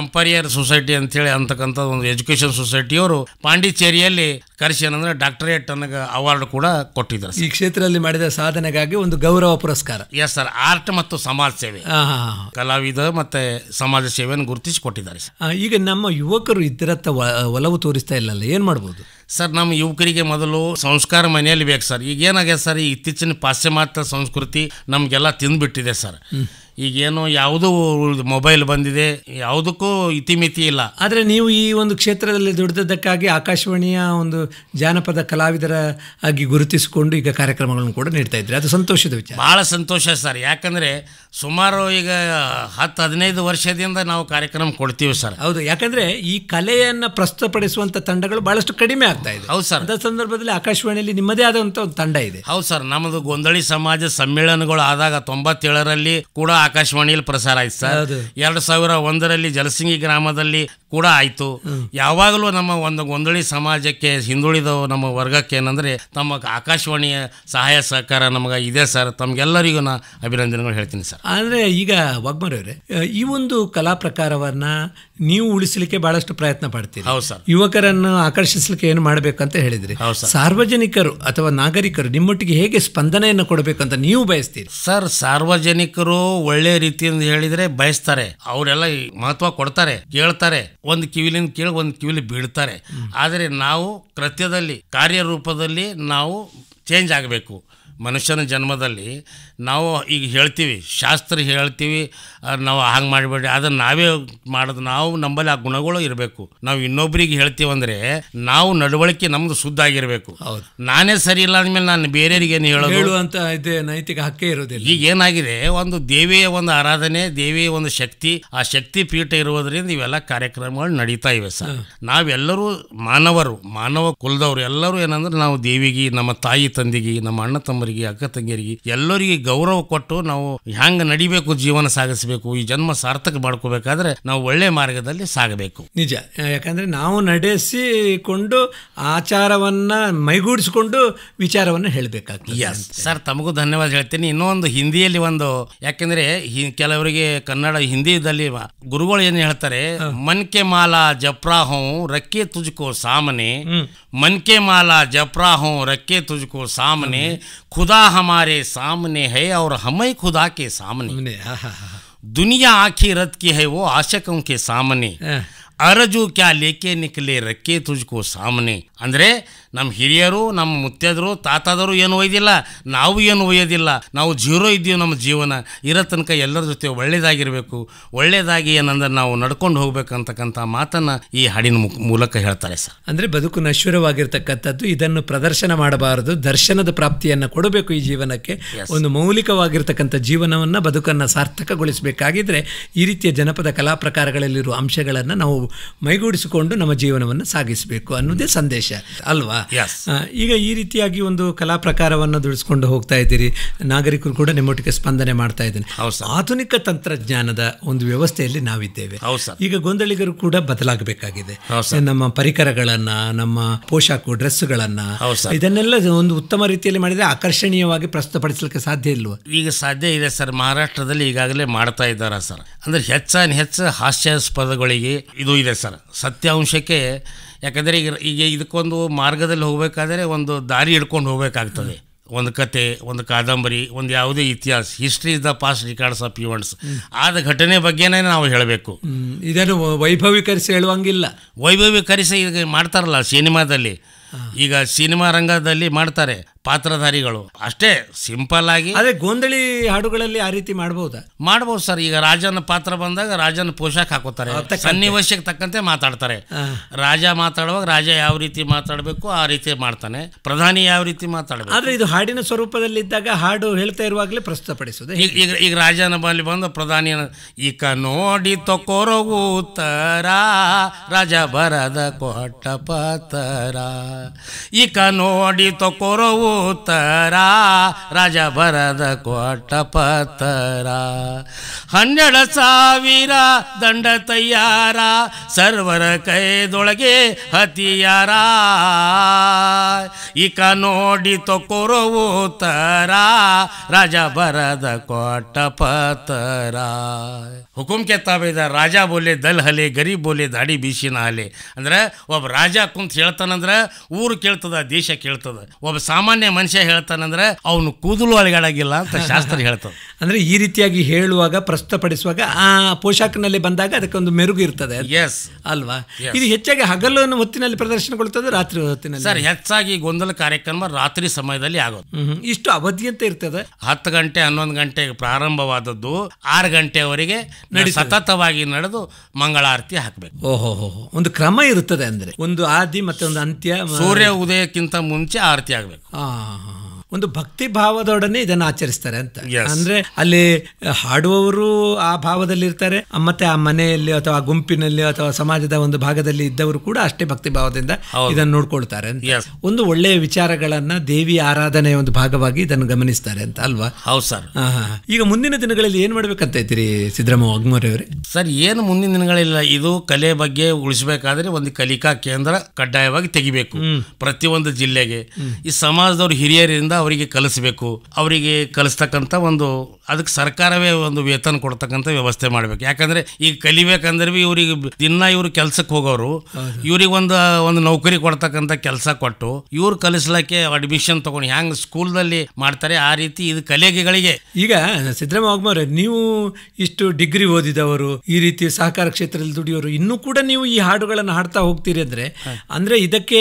ಎಂಪರಿಯರ್ ಸೊಸೈಟಿ ಅಂತೇಳಿ ಅಂತಕ್ಕಂಥ ಒಂದು ಎಜುಕೇಷನ್ ಸೊಸೈಟಿಯವರು ಪಾಂಡಿಚೇರಿಯಲ್ಲಿ ಕರೆಸಿ ಏನಂದ್ರೆ ಡಾಕ್ಟರೇಟ್ ನನಗೆ ಅವಾರ್ಡ್ ಕೂಡ ಕೊಟ್ಟಿದ್ದಾರೆ
ಈ ಕ್ಷೇತ್ರದಲ್ಲಿ ಮಾಡಿದ ಸಾಧನೆಗಾಗಿ ಒಂದು ಗೌರವ ಪುರಸ್ಕಾರ
ಎಸ್ ಸರ್ ಆರ್ಟ್ ಮತ್ತು ಸಮಾಜ ಸೇವೆ ಕಲಾವಿದ ಮತ್ತೆ ಸಮಾಜ ಸೇವೆಯನ್ನು ಗುರುತಿಸಿ ಕೊಟ್ಟಿದ್ದಾರೆ
ಈಗ ನಮ್ಮ ಯುವಕರು ಇದರತ್ತ ಒಲವು ತೋರಿಸ್ತಾ ಇಲ್ಲಲ್ಲ ಏನು ಮಾಡ್ಬೋದು
ಸರ್ ನಮ್ಮ ಯುವಕರಿಗೆ ಮೊದಲು ಸಂಸ್ಕಾರ ಮನೆಯಲ್ಲಿ ಬೇಕು ಸರ್ ಈಗ ಏನಾಗ್ಯದ ಸರ್ ಈ ಇತ್ತೀಚಿನ ಪಾಶ್ಚಿಮಾತ್ಯ ಸಂಸ್ಕೃತಿ ನಮಗೆಲ್ಲ ತಿಂದುಬಿಟ್ಟಿದೆ ಸರ್ ಈಗೇನು ಯಾವುದೂ ಮೊಬೈಲ್ ಬಂದಿದೆ ಯಾವುದಕ್ಕೂ ಇತಿಮಿತಿ ಇಲ್ಲ ಆದರೆ
ನೀವು ಈ ಒಂದು ಕ್ಷೇತ್ರದಲ್ಲಿ ದುಡಿದದ್ದಕ್ಕಾಗಿ ಆಕಾಶವಾಣಿಯ ಒಂದು ಜಾನಪದ ಕಲಾವಿದರ ಆಗಿ ಗುರುತಿಸಿಕೊಂಡು ಈಗ ಕಾರ್ಯಕ್ರಮಗಳನ್ನು ಕೂಡ ನೀಡ್ತಾ ಇದ್ರಿ ಅದು ಸಂತೋಷದ ವಿಚಾರ
ಭಾಳ ಸಂತೋಷ ಸರ್ ಯಾಕಂದರೆ ಸುಮಾರು ಈಗ ಹತ್ತು ಹದಿನೈದು ವರ್ಷದಿಂದ ನಾವು ಕಾರ್ಯಕ್ರಮ ಕೊಡ್ತೀವಿ ಸರ್ ಹೌದು ಯಾಕಂದರೆ ಈ ಕಲೆಯನ್ನು ಪ್ರಸ್ತುತಪಡಿಸುವಂಥ ತಂಡಗಳು ಭಾಳಷ್ಟು ಕಡಿಮೆ ಆಗ್ತಾ ಇದೆ ಹೌದು ಸರ್ ಅಂಥ ಸಂದರ್ಭದಲ್ಲಿ ಆಕಾಶವಾಣಿಯಲ್ಲಿ
ನಿಮ್ಮದೇ ಆದಂಥ ಒಂದು ತಂಡ ಇದೆ
ಹೌದು ಸರ್ ನಮ್ಮದು ಗೊಂದಳಿ ಸಮಾಜ ಸಮ್ಮೇಳನಗಳು ಆದಾಗ ತೊಂಬತ್ತೇಳರಲ್ಲಿ ಕೂಡ ಆಕಾಶವಾಣಿಯಲ್ಲಿ ಪ್ರಸಾರ ಆಯ್ತು ಸರ್ ಎರಡು ಸಾವಿರ ಒಂದರಲ್ಲಿ ಜಲಸಿಂಗಿ ಗ್ರಾಮದಲ್ಲಿ ಕೂಡ ಆಯಿತು ಯಾವಾಗಲೂ ನಮ್ಮ ಒಂದು ಗೊಂದಳಿ ಸಮಾಜಕ್ಕೆ ಹಿಂದುಳಿದ ನಮ್ಮ ವರ್ಗಕ್ಕೆ ಏನಂದರೆ ತಮ್ಮ ಆಕಾಶವಾಣಿಯ ಸಹಾಯ ಸಹಕಾರ ನಮಗೆ ಇದೆ ಸರ್ ತಮಗೆಲ್ಲರಿಗೂ ನಾ ಅಭಿನಂದನೆಗಳು ಹೇಳ್ತೀನಿ ಸರ್
ಆದರೆ ಈಗ ವಾಗ್ಮರವ್ರೆ ಈ ಒಂದು ಕಲಾ ಪ್ರಕಾರವನ್ನು ನೀವು ಉಳಿಸಲಿಕ್ಕೆ ಬಹಳಷ್ಟು ಪ್ರಯತ್ನ ಪಡ್ತೀರಿ ಹೌದು ಸರ್ ಯುವಕರನ್ನು ಆಕರ್ಷಿಸಲಿಕ್ಕೆ ಏನು ಮಾಡಬೇಕಂತ ಹೇಳಿದ್ರಿ ಸಾರ್ವಜನಿಕರು
ಅಥವಾ ನಾಗರಿಕರು ನಿಮ್ಮೊಟ್ಟಿಗೆ ಹೇಗೆ ಸ್ಪಂದನೆಯನ್ನು ಕೊಡಬೇಕಂತ ನೀವು ಬಯಸ್ತೀರಿ ಸರ್ ಸಾರ್ವಜನಿಕರು ಒಳ್ಳೆ ರೀತಿಯಿಂದ ಹೇಳಿದರೆ ಬಯಸ್ತಾರೆ ಅವರೆಲ್ಲ ಮಹತ್ವ ಕೊಡ್ತಾರೆ ಕೇಳ್ತಾರೆ ಒಂದು ಕಿವಿಲಿಂದ ಕೇಳಿ ಒಂದು ಕಿವಿಲಿ ಬೀಳ್ತಾರೆ ಆದರೆ ನಾವು ಕೃತ್ಯದಲ್ಲಿ ಕಾರ್ಯರೂಪದಲ್ಲಿ ನಾವು ಚೇಂಜ್ ಆಗಬೇಕು ಮನುಷ್ಯನ ಜನ್ಮದಲ್ಲಿ ನಾವು ಈಗ ಹೇಳ್ತೀವಿ ಶಾಸ್ತ್ರ ಹೇಳ್ತೀವಿ ನಾವು ಹಾಗೆ ಮಾಡಬೇಡಿ ಅದನ್ನು ನಾವೇ ಮಾಡೋದು ನಾವು ನಂಬಲ್ಲಿ ಆ ಗುಣಗಳು ಇರಬೇಕು ನಾವು ಇನ್ನೊಬ್ಬರಿಗೆ ಹೇಳ್ತೀವಂದರೆ ನಾವು ನಡವಳಿಕೆ ನಮ್ಮದು ಶುದ್ಧ ಆಗಿರಬೇಕು ಹೌದು ನಾನೇ ಸರಿ ಇಲ್ಲ ಅಂದಮೇಲೆ ನಾನು ಬೇರೆಯವರಿಗೆ ಏನು ಹೇಳೋದು ಅಂತ ಇದೆ ನೈತಿಕ ಹಕ್ಕೇ ಇರೋದಿಲ್ಲ ಈಗ ಏನಾಗಿದೆ ಒಂದು ದೇವಿಯ ಒಂದು ಆರಾಧನೆ ದೇವಿಯ ಒಂದು ಶಕ್ತಿ ಆ ಶಕ್ತಿ ಪೀಠ ಇರುವುದರಿಂದ ಇವೆಲ್ಲ ಕಾರ್ಯಕ್ರಮಗಳು ನಡೀತಾ ಇವೆ ಸರ್ ನಾವೆಲ್ಲರೂ ಮಾನವರು ಮಾನವ ಕುಲದವರು ಎಲ್ಲರೂ ಏನಂದ್ರೆ ನಾವು ದೇವಿಗೆ ನಮ್ಮ ತಾಯಿ ತಂದೆಗೆ ನಮ್ಮ ಅಣ್ಣ ತಮ್ಮ ಅಕ್ಕ ತಂಗಿಯರಿಗೆ ಎಲ್ಲರಿಗೆ ಗೌರವ ಕೊಟ್ಟು ನಾವು ಹ್ಯಾಂಗ ನಡಿಬೇಕು ಜೀವನ ಸಾಗಿಸಬೇಕು ಈ ಜನ್ಮ ಸಾರ್ಥಕ ಮಾಡ್ಕೋಬೇಕಾದ್ರೆ ನಾವು ಒಳ್ಳೆ ಮಾರ್ಗದಲ್ಲಿ ಸಾಗಬೇಕು
ನಿಜ ಯಾಕಂದ್ರೆ ನಾವು ನಡೆಸಿಕೊಂಡು ಆಚಾರವನ್ನ ಮೈಗೂಡಿಸಿಕೊಂಡು ವಿಚಾರವನ್ನು ಹೇಳಬೇಕಾಗ್ತದೆ
ಸರ್ ತಮಗೂ ಧನ್ಯವಾದ ಹೇಳ್ತೀನಿ ಇನ್ನೊಂದು ಹಿಂದಿಯಲ್ಲಿ ಒಂದು ಯಾಕಂದ್ರೆ ಕೆಲವರಿಗೆ ಕನ್ನಡ ಹಿಂದಿದಲ್ಲಿ ಗುರುಗಳು ಏನು ಹೇಳ್ತಾರೆ ಮನ್ಕೆ ಮಾಲಾ ಜಪ್ರಾಹೋ ರಕ್ಕೆ ತುಜಕೋ ಸಾಮನೆ मन के माला जपरा हो रखे तुझको सामने हम्म। खुदा हमारे सामने है और हमें खुदा के सामने दुनिया आखिरत की है वो आशकों के सामने हाँ। ಅರಜು ಕ್ಯಾ ಲೇಕೆ ನಿಕ್ಲೆ ರಕ್ಕೆ ತುಜ್ಕೋ ಸಾಮನೆ ಅಂದರೆ ನಮ್ಮ ಹಿರಿಯರು ನಮ್ಮ ಮುತ್ತದರು ತಾತಾದರು ಏನು ಒಯ್ದಿಲ್ಲ ನಾವು ಏನು ಒಯ್ಯೋದಿಲ್ಲ ನಾವು ಜೀರೋ ಇದ್ದೀವಿ ನಮ್ಮ ಜೀವನ ಇರೋ ತನಕ ಎಲ್ಲರ ಜೊತೆ ಒಳ್ಳೇದಾಗಿರಬೇಕು ಒಳ್ಳೆಯದಾಗಿ ಏನಂದ್ರೆ ನಾವು ನಡ್ಕೊಂಡು ಹೋಗ್ಬೇಕಂತಕ್ಕಂಥ ಮಾತನ್ನು ಈ ಹಾಡಿನ ಮೂಲಕ ಹೇಳ್ತಾರೆ ಸರ್
ಅಂದರೆ ಬದುಕು ನಶ್ವರವಾಗಿರ್ತಕ್ಕಂಥದ್ದು ಇದನ್ನು ಪ್ರದರ್ಶನ ಮಾಡಬಾರದು ದರ್ಶನದ ಪ್ರಾಪ್ತಿಯನ್ನು ಕೊಡಬೇಕು ಈ ಜೀವನಕ್ಕೆ ಒಂದು ಮೌಲಿಕವಾಗಿರ್ತಕ್ಕಂಥ ಜೀವನವನ್ನು ಬದುಕನ್ನು ಸಾರ್ಥಕಗೊಳಿಸಬೇಕಾಗಿದ್ದರೆ ಈ ರೀತಿಯ ಜನಪದ ಕಲಾ ಪ್ರಕಾರಗಳಲ್ಲಿರುವ ಅಂಶಗಳನ್ನು ನಾವು ಮೈಗೂಡಿಸಿಕೊಂಡು ನಮ್ಮ ಜೀವನವನ್ನು ಸಾಗಿಸಬೇಕು ಅನ್ನೋದೇ ಸಂದೇಶ ಅಲ್ವಾ ಈಗ ಈ ರೀತಿಯಾಗಿ ಒಂದು ಕಲಾ ಪ್ರಕಾರವನ್ನು ದುಡಿಸ್ಕೊಂಡು ಹೋಗ್ತಾ ಇದ್ದೀರಿ ನಾಗರಿಕರು ಕೂಡ ನಿಮ್ಮೊಟ್ಟಿಗೆ ಸ್ಪಂದನೆ ಮಾಡ್ತಾ ಇದ್ದೀನಿ ಆಧುನಿಕ ತಂತ್ರಜ್ಞಾನದ ಒಂದು ವ್ಯವಸ್ಥೆಯಲ್ಲಿ ನಾವಿದ್ದೇವೆ ಈಗ ಗೊಂದಲಿಗರು ಕೂಡ ಬದಲಾಗಬೇಕಾಗಿದೆ ನಮ್ಮ ಪರಿಕರಗಳನ್ನ ನಮ್ಮ ಪೋಷಾಕು ಡ್ರೆಸ್ಗಳನ್ನು ಇದನ್ನೆಲ್ಲ ಒಂದು ಉತ್ತಮ ರೀತಿಯಲ್ಲಿ ಮಾಡಿದರೆ ಆಕರ್ಷಣೀಯವಾಗಿ ಪ್ರಸ್ತುತಪಡಿಸಲಿಕ್ಕೆ ಸಾಧ್ಯ ಇಲ್ವಾ
ಈಗ ಸಾಧ್ಯ ಇದೆ ಸರ್ ಮಹಾರಾಷ್ಟ್ರದಲ್ಲಿ ಈಗಾಗಲೇ ಮಾಡ್ತಾ ಇದ್ದಾರೆ ಸರ್ ಅಂದ್ರೆ ಹೆಚ್ಚಾನ್ ಹೆಚ್ಚು ಹಾಸ್ಯಾಸ್ಪದಗಳಿಗೆ ಇದು ಇದೆ ಸರ್ ಸತ್ಯಾಂಶಕ್ಕೆ ಯಾಕಂದರೆ ಈಗ ಈಗ ಇದಕ್ಕೊಂದು ಮಾರ್ಗದಲ್ಲಿ ಹೋಗಬೇಕಾದ್ರೆ ಒಂದು ದಾರಿ ಹಿಡ್ಕೊಂಡು ಹೋಗಬೇಕಾಗ್ತದೆ ಒಂದು ಕತೆ ಒಂದು ಕಾದಂಬರಿ ಒಂದು ಯಾವುದೇ ಇತಿಹಾಸ history is the past records of events ಆದ ಘಟನೆ ಬಗ್ಗೆನೇ ನಾವು ಹೇಳಬೇಕು ಇದನ್ನು ವೈಭವೀಕರಿಸಿ ಹೇಳುವಂಗಿಲ್ಲ ವೈಭವೀಕರಿಸಿ ಈಗ ಮಾಡ್ತಾರಲ್ಲ ಸಿನಿಮಾದಲ್ಲಿ ಈಗ ಸಿನಿಮಾ ರಂಗದಲ್ಲಿ ಮಾಡ್ತಾರೆ ಪಾತ್ರಧಾರಿಗಳು ಅಷ್ಟೇ ಸಿಂಪಲ್ ಆಗಿ ಅದೇ
ಗೋಂದಳಿ ಹಾಡುಗಳಲ್ಲಿ ಆ ರೀತಿ ಮಾಡಬಹುದಾ
ಮಾಡಬಹುದು ಸರ್ ಈಗ ರಾಜನ ಪಾತ್ರ ಬಂದಾಗ ರಾಜನ ಪೋಷಾಕ್ ಹಾಕೋತಾರೆ ಸನ್ನಿವೇಶಕ್ಕೆ ತಕ್ಕಂತೆ ಮಾತಾಡ್ತಾರೆ ರಾಜ ಮಾತಾಡುವಾಗ ರಾಜ ಯಾವ ರೀತಿ ಮಾತಾಡಬೇಕು ಆ ರೀತಿ ಮಾಡ್ತಾನೆ ಪ್ರಧಾನಿ ಯಾವ ರೀತಿ ಮಾತಾಡಬೇಕು ಆದ್ರೆ
ಇದು ಹಾಡಿನ ಸ್ವರೂಪದಲ್ಲಿ ಇದ್ದಾಗ ಹಾಡು ಹೇಳ್ತಾ ಇರುವಾಗಲೇ ಪ್ರಸ್ತುತಪಡಿಸೋದು ಈಗ
ಈಗ ರಾಜನ ಬಳಿ ಬಂದು ಪ್ರಧಾನಿ ಈಕ ನೋಡಿ ತರ ರಾಜ ಬರದ ಕೊಟ್ಟ ಪತರ ಈಕ ನೋಡಿ ತೊಕೊರೋ ತರಾ ರಾಜ ಬರದ ಕೊಟ್ಟ ಪತ್ತರ ಹನ್ನೆರಡು ಸಾವಿರ ದಂಡ ತಯಾರ ಸರ್ವರ ಕೈದೊಳಗೆ ಹತಿಯಾರ ಈಕ ನೋಡಿ ತೊಕೊರೋ ತರ ರಾಜ ಬರದ ಕೊಟ್ಟ ಪತ್ತರ ಹುಕುಂ ಕೆ ರಾಜ ಬೋಲೆ ದಲ್ ಹಲೆ ಗರೀಬ್ ಬೋಲೆ ದಾಡಿ ಬೀಸಿನ ಹಲೆ ಅಂದ್ರೆ ಒಬ್ಬ ರಾಜ ಕುಂತ ಹೇಳ್ತಾನಂದ್ರ ಊರು ಕೇಳ್ತದ ದೇಶ ಕೇಳ್ತದ ಒಬ್ಬ ಸಾಮಾನ್ಯ ಮನುಷ್ಯ ಹೇಳ್ತಾನಂದ್ರ ಅವನು ಕೂದಲು ಅಳಗಾಡಾಗಿಲ್ಲ ಅಂತ ಶಾಸ್ತ್ರ
ಹೇಳ್ತದ ಅಂದ್ರೆ ಈ ರೀತಿಯಾಗಿ ಹೇಳುವಾಗ ಪ್ರಸ್ತುತಪಡಿಸುವಾಗ ಆ ಪೋಷಾಕನಲ್ಲಿ ಬಂದಾಗ ಅದಕ್ಕೆ ಒಂದು ಮೆರುಗು ಇರ್ತದೆ ಎಸ್ ಅಲ್ವಾ ಇದು ಹೆಚ್ಚಾಗಿ ಹಗಲನ್ನು ಹೊತ್ತಿನಲ್ಲಿ ಪ್ರದರ್ಶನಗೊಳ್ತದೆ ರಾತ್ರಿ ಹೊತ್ತಿನಲ್ಲಿ ಸರ್
ಹೆಚ್ಚಾಗಿ ಗೊಂದಲ ಕಾರ್ಯಕ್ರಮ ರಾತ್ರಿ ಸಮಯದಲ್ಲಿ ಆಗೋದು ಇಷ್ಟು ಅವಧಿ ಅಂತ ಇರ್ತದೆ ಹತ್ತು ಗಂಟೆ ಹನ್ನೊಂದು ಗಂಟೆಗೆ ಪ್ರಾರಂಭವಾದದ್ದು ಆರು ಗಂಟೆವರೆಗೆ ಸತತವಾಗಿ ನಡೆದು ಮಂಗಳಾರತಿ
ಹಾಕಬೇಕು ಓಹೋ ಒಂದು ಕ್ರಮ ಇರುತ್ತದೆ ಅಂದ್ರೆ ಒಂದು ಆದಿ ಮತ್ತೆ ಒಂದು ಅಂತ್ಯ ಸೂರ್ಯ
ಉದಯಕ್ಕಿಂತ ಮುಂಚೆ ಆರತಿ ಆಗಬೇಕು
ಒಂದು ಭಕ್ತಿ ಭಾವದೊಡನೆ ಇದನ್ನು ಆಚರಿಸ್ತಾರೆ ಅಂತ ಅಂದ್ರೆ ಅಲ್ಲಿ ಹಾಡುವವರು ಆ ಭಾವದಲ್ಲಿ ಇರ್ತಾರೆ ಮತ್ತೆ ಆ ಮನೆಯಲ್ಲಿ ಅಥವಾ ಗುಂಪಿನಲ್ಲಿ ಅಥವಾ ಸಮಾಜದ ಒಂದು ಭಾಗದಲ್ಲಿ ಇದ್ದವರು ಕೂಡ ಅಷ್ಟೇ ಭಕ್ತಿ ಭಾವದಿಂದ ಇದನ್ನು ನೋಡ್ಕೊಳ್ತಾರೆ ಒಂದು ಒಳ್ಳೆಯ ವಿಚಾರಗಳನ್ನ ದೇವಿ ಆರಾಧನೆಯ ಒಂದು ಭಾಗವಾಗಿ ಇದನ್ನು ಗಮನಿಸ್ತಾರೆ ಅಂತ ಅಲ್ವಾ ಹೌದು ಸರ್ ಈಗ ಮುಂದಿನ ದಿನಗಳಲ್ಲಿ ಏನ್ ಮಾಡ್ಬೇಕಂತ ಇದ್ದೀರಿ ಸಿದ್ದರಾಮ ಅವರೇ
ಸರ್ ಏನು ಮುಂದಿನ ದಿನಗಳಿಲ್ಲ ಇದು ಕಲೆ ಬಗ್ಗೆ ಉಳಿಸಬೇಕಾದ್ರೆ ಒಂದು ಕಲಿಕಾ ಕೇಂದ್ರ ಕಡ್ಡಾಯವಾಗಿ ತೆಗಿಬೇಕು ಪ್ರತಿಯೊಂದು ಜಿಲ್ಲೆಗೆ ಈ ಸಮಾಜದವರು ಹಿರಿಯರಿಂದ ಅವರಿಗೆ ಕಲಿಸಬೇಕು ಅವರಿಗೆ ಕಲಿಸ್ತಕ್ಕಂಥ ಒಂದು ಅದಕ್ಕೆ ಸರ್ಕಾರವೇ ಒಂದು ವೇತನ ಕೊಡ್ತಕ್ಕಂಥ ವ್ಯವಸ್ಥೆ ಮಾಡಬೇಕು ಯಾಕಂದರೆ ಈಗ ಕಲಿಬೇಕಂದ್ರೆ ಭೀ ಇವರಿಗೆ ದಿನ ಇವರು ಕೆಲಸಕ್ಕೆ ಹೋಗೋರು ಇವ್ರಿಗೆ ಒಂದು ಒಂದು ನೌಕರಿ ಕೊಡ್ತಕ್ಕಂಥ ಕೆಲಸ ಕೊಟ್ಟು ಇವ್ರು ಕಲಿಸ್ಲಕ್ಕೆ ಅಡ್ಮಿಷನ್ ತೊಗೊಂಡು ಹ್ಯಾಂಗ್ ಸ್ಕೂಲ್ದಲ್ಲಿ ಮಾಡ್ತಾರೆ ಆ ರೀತಿ ಇದು ಕಲೆಗೆಗಳಿಗೆ ಈಗ ಸಿದ್ದರಾಮಯ್ಯ ನೀವು
ಇಷ್ಟು ಡಿಗ್ರಿ ಓದಿದವರು ಈ ರೀತಿ ಸಹಕಾರ ಕ್ಷೇತ್ರದಲ್ಲಿ ದುಡಿಯೋರು ಇನ್ನೂ ಕೂಡ ನೀವು ಈ ಹಾಡುಗಳನ್ನು ಹಾಡ್ತಾ ಹೋಗ್ತೀರಿ ಅಂದರೆ ಅಂದರೆ ಇದಕ್ಕೆ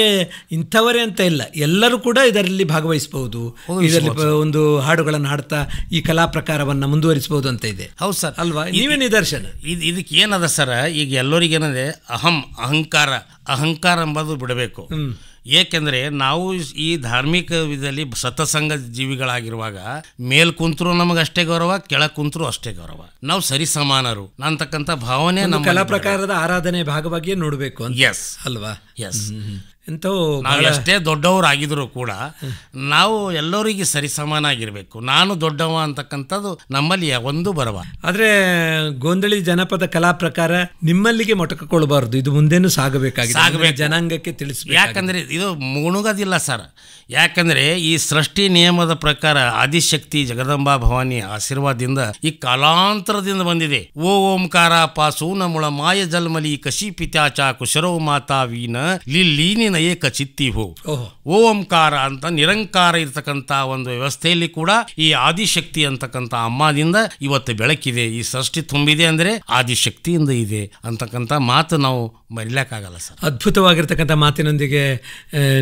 ಇಂಥವರೇ ಅಂತ ಇಲ್ಲ ಎಲ್ಲರೂ ಕೂಡ ಇದರಲ್ಲಿ
ಭಾಗವಹಿಸಬಹುದು ಇದರಲ್ಲಿ
ಒಂದು ಹಾಡುಗಳನ್ನು ಹಾಡ್ತಾ ಈ ಕಲಾ ಪ್ರಕಾರವನ್ನು ಮುಂದುವರಿಸಬಹುದು ಅಂತ ಇದೆ
ಹೌದು ಸರ್ ಅಲ್ವಾ ನೀವೇ ನಿದರ್ಶನ ಇದಕ್ಕೆ ಏನದ ಸರ್ ಈಗ ಎಲ್ಲರಿಗೇನದೆ ಅಹಂ ಅಹಂಕಾರ ಅಹಂಕಾರ ಎಂಬುದು ಬಿಡಬೇಕು ಏಕೆಂದರೆ ನಾವು ಈ ಧಾರ್ಮಿಕ ವಿಧದಲ್ಲಿ ಸತಸಂಗ ಜೀವಿಗಳಾಗಿರುವಾಗ ಮೇಲ್ ಕುಂತರು ನಮಗೆ ಅಷ್ಟೇ ಗೌರವ ಕೆಳ ಕುಂತರು ಅಷ್ಟೇ ಗೌರವ ನಾವು ಸರಿ ಸಮಾನರು ಅಂತಕ್ಕಂಥ ಭಾವನೆ ನಮ್ಮ ಕಲಾ
ಪ್ರಕಾರದ ಆರಾಧನೆ ಭಾಗವಾಗಿಯೇ ನೋಡಬೇಕು ಎಸ್
ಅಲ್ವಾ ಎಸ್
ಇಂಥವು ನಾವು ಎಷ್ಟೇ
ದೊಡ್ಡವರು ಆಗಿದ್ರು ಕೂಡ ನಾವು ಎಲ್ಲರಿಗೆ ಸರಿಸಮಾನ ಆಗಿರಬೇಕು ನಾನು ದೊಡ್ಡವ ಅಂತಕ್ಕಂಥದ್ದು ನಮ್ಮಲ್ಲಿ ಒಂದು ಬರವ
ಆದರೆ ಗೋಂದಳಿ ಜನಪದ ಕಲಾ ಪ್ರಕಾರ ನಿಮ್ಮಲ್ಲಿಗೆ ಮೊಟಕಕೊಳ್ಬಾರ್ದು ಇದು ಮುಂದೇನು
ಸಾಗಬೇಕಾಗಿದೆ ಸಾಗಬೇಕು ಜನಾಂಗಕ್ಕೆ ತಿಳಿಸ್ಬೇಕು ಯಾಕಂದರೆ ಇದು ಮುಣುಗೋದಿಲ್ಲ ಸರ್ ಯಾಕಂದರೆ ಈ ಸೃಷ್ಟಿ ನಿಯಮದ ಪ್ರಕಾರ ಆದಿಶಕ್ತಿ ಜಗದಂಬಾ ಭವಾನಿ ಆಶೀರ್ವಾದದಿಂದ ಈ ಕಾಲಾಂತರದಿಂದ ಬಂದಿದೆ ಓ ಓಂಕಾರ ಪಾಸು ನಮ್ಮಳ ಮಾಯ ಜಲ್ಮಲಿ ಕಶಿ ಪಿತಾಚಾ ಕುಶರೋ ಮಾತಾ ವೀನ ಲೀನಿನ ನಯೇಕ ಕಚಿತ್ತಿ ಹೋ ಓ ಓಂಕಾರ ಅಂತ ನಿರಂಕಾರ ಇರತಕ್ಕಂಥ ಒಂದು ವ್ಯವಸ್ಥೆಯಲ್ಲಿ ಕೂಡ ಈ ಆದಿಶಕ್ತಿ ಅಂತಕ್ಕಂಥ ಅಮ್ಮದಿಂದ ಇವತ್ತು ಬೆಳಕಿದೆ ಈ ಸೃಷ್ಟಿ ತುಂಬಿದೆ ಅಂದರೆ ಆದಿಶಕ್ತಿಯಿಂದ ಇದೆ ಅಂತಕ್ಕಂಥ ಮಾತು ನಾವು ಮರಿಲಿಕ್ಕಾಗಲ್ಲ ಸರ್
ಅದ್ಭುತವಾಗಿರ್ತಕ್ಕಂಥ ಮಾತಿನೊಂದಿಗೆ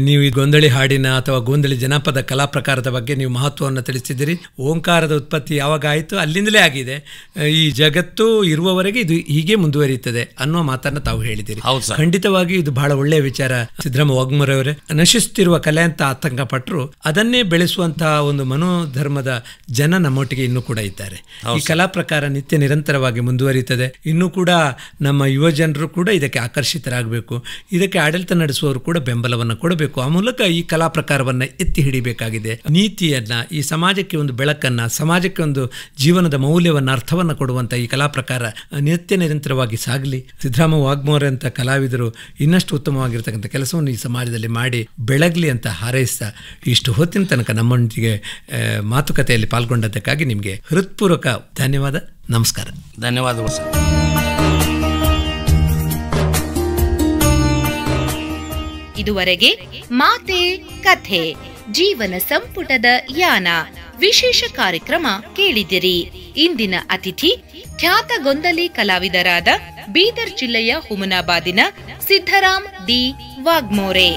ನೀವು ಈ ಗೊಂದಳಿ ಹಾಡಿನ ಅಥವಾ ಗೊಂದಳಿ ಜನಪದ ಕಲಾ ಪ್ರಕಾರದ ಬಗ್ಗೆ ನೀವು ಮಹತ್ವವನ್ನು ತಿಳಿಸಿದ್ದೀರಿ ಓಂಕಾರದ ಉತ್ಪತ್ತಿ ಯಾವಾಗ ಆಯಿತು ಅಲ್ಲಿಂದಲೇ ಆಗಿದೆ ಈ ಜಗತ್ತು ಇರುವವರೆಗೆ ಇದು ಹೀಗೆ ಮುಂದುವರಿಯುತ್ತದೆ ಅನ್ನೋ ಮಾತನ್ನು ತಾವು ಹೇಳಿದ್ದೀರಿ ಖಂಡಿತವಾಗಿ ಇದು ಬಹಳ ಒಳ್ಳೆಯ ವಿಚಾರ ಸಿದ್ದರಾಮ ವಾಗ್ಮರವರೇ ನಶಿಸುತ್ತಿರುವ ಕಲೆ ಅಂತ ಆತಂಕ ಪಟ್ಟರು ಅದನ್ನೇ ಬೆಳೆಸುವಂತಹ ಒಂದು ಮನೋಧರ್ಮದ ಜನ ನಮ್ಮೊಟ್ಟಿಗೆ ಇನ್ನೂ ಕೂಡ ಇದ್ದಾರೆ ಈ ಕಲಾ ಪ್ರಕಾರ ನಿತ್ಯ ನಿರಂತರವಾಗಿ ಮುಂದುವರಿಯುತ್ತದೆ ಇನ್ನೂ ಕೂಡ ನಮ್ಮ ಯುವಜನರು ಕೂಡ ಇದಕ್ಕೆ ಆಕರ್ಷಿತರಾಗಬೇಕು ಇದಕ್ಕೆ ಆಡಳಿತ ನಡೆಸುವವರು ಕೂಡ ಬೆಂಬಲವನ್ನು ಕೊಡಬೇಕು ಆ ಮೂಲಕ ಈ ಕಲಾ ಪ್ರಕಾರವನ್ನು ಎತ್ತಿ ಹಿಡಿಬೇಕಾಗಿದೆ ನೀತಿಯನ್ನು ಈ ಸಮಾಜಕ್ಕೆ ಒಂದು ಬೆಳಕನ್ನು ಸಮಾಜಕ್ಕೆ ಒಂದು ಜೀವನದ ಮೌಲ್ಯವನ್ನು ಅರ್ಥವನ್ನು ಕೊಡುವಂಥ ಈ ಕಲಾ ಪ್ರಕಾರ ನಿತ್ಯ ನಿರಂತರವಾಗಿ ಸಾಗಲಿ ಸಿದ್ದರಾಮ ಅಂತ ಕಲಾವಿದರು ಇನ್ನಷ್ಟು ಉತ್ತಮವಾಗಿರ್ತಕ್ಕಂಥ ಕೆಲಸವನ್ನು ಈ ಸಮಾಜದಲ್ಲಿ ಮಾಡಿ ಬೆಳಗಲಿ ಅಂತ ಹಾರೈಸ್ತಾ ಇಷ್ಟು ಹೊತ್ತಿನ ತನಕ ನಮ್ಮೊಂದಿಗೆ ಮಾತುಕತೆಯಲ್ಲಿ ಪಾಲ್ಗೊಂಡದ್ದಕ್ಕಾಗಿ ನಿಮಗೆ ಹೃತ್ಪೂರ್ವಕ ಧನ್ಯವಾದ
ನಮಸ್ಕಾರ ಧನ್ಯವಾದಗಳು ಸರ್
ಇದುವರೆಗೆ ಮಾತೆ ಕಥೆ ಜೀವನ ಸಂಪುಟದ ಯಾನ ವಿಶೇಷ ಕಾರ್ಯಕ್ರಮ ಕೇಳಿದಿರಿ ಇಂದಿನ ಅತಿಥಿ ಖ್ಯಾತ ಗೊಂದಲಿ ಕಲಾವಿದರಾದ ಬೀದರ್ ಜಿಲ್ಲೆಯ ಹುಮನಾಬಾದಿನ ಸಿದ್ದರಾಮ್ ದಿ ವಾಗ್ಮೋರೆ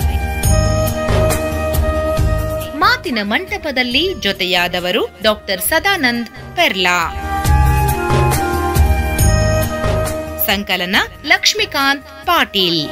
ಮಾತಿನ ಮಂಟಪದಲ್ಲಿ ಜೊತೆಯಾದವರು ಡಾಕ್ಟರ್ ಸದಾನಂದ್ ಪೆರ್ಲಾ ಸಂಕಲನ ಲಕ್ಷ್ಮೀಕಾಂತ್ ಪಾಟೀಲ್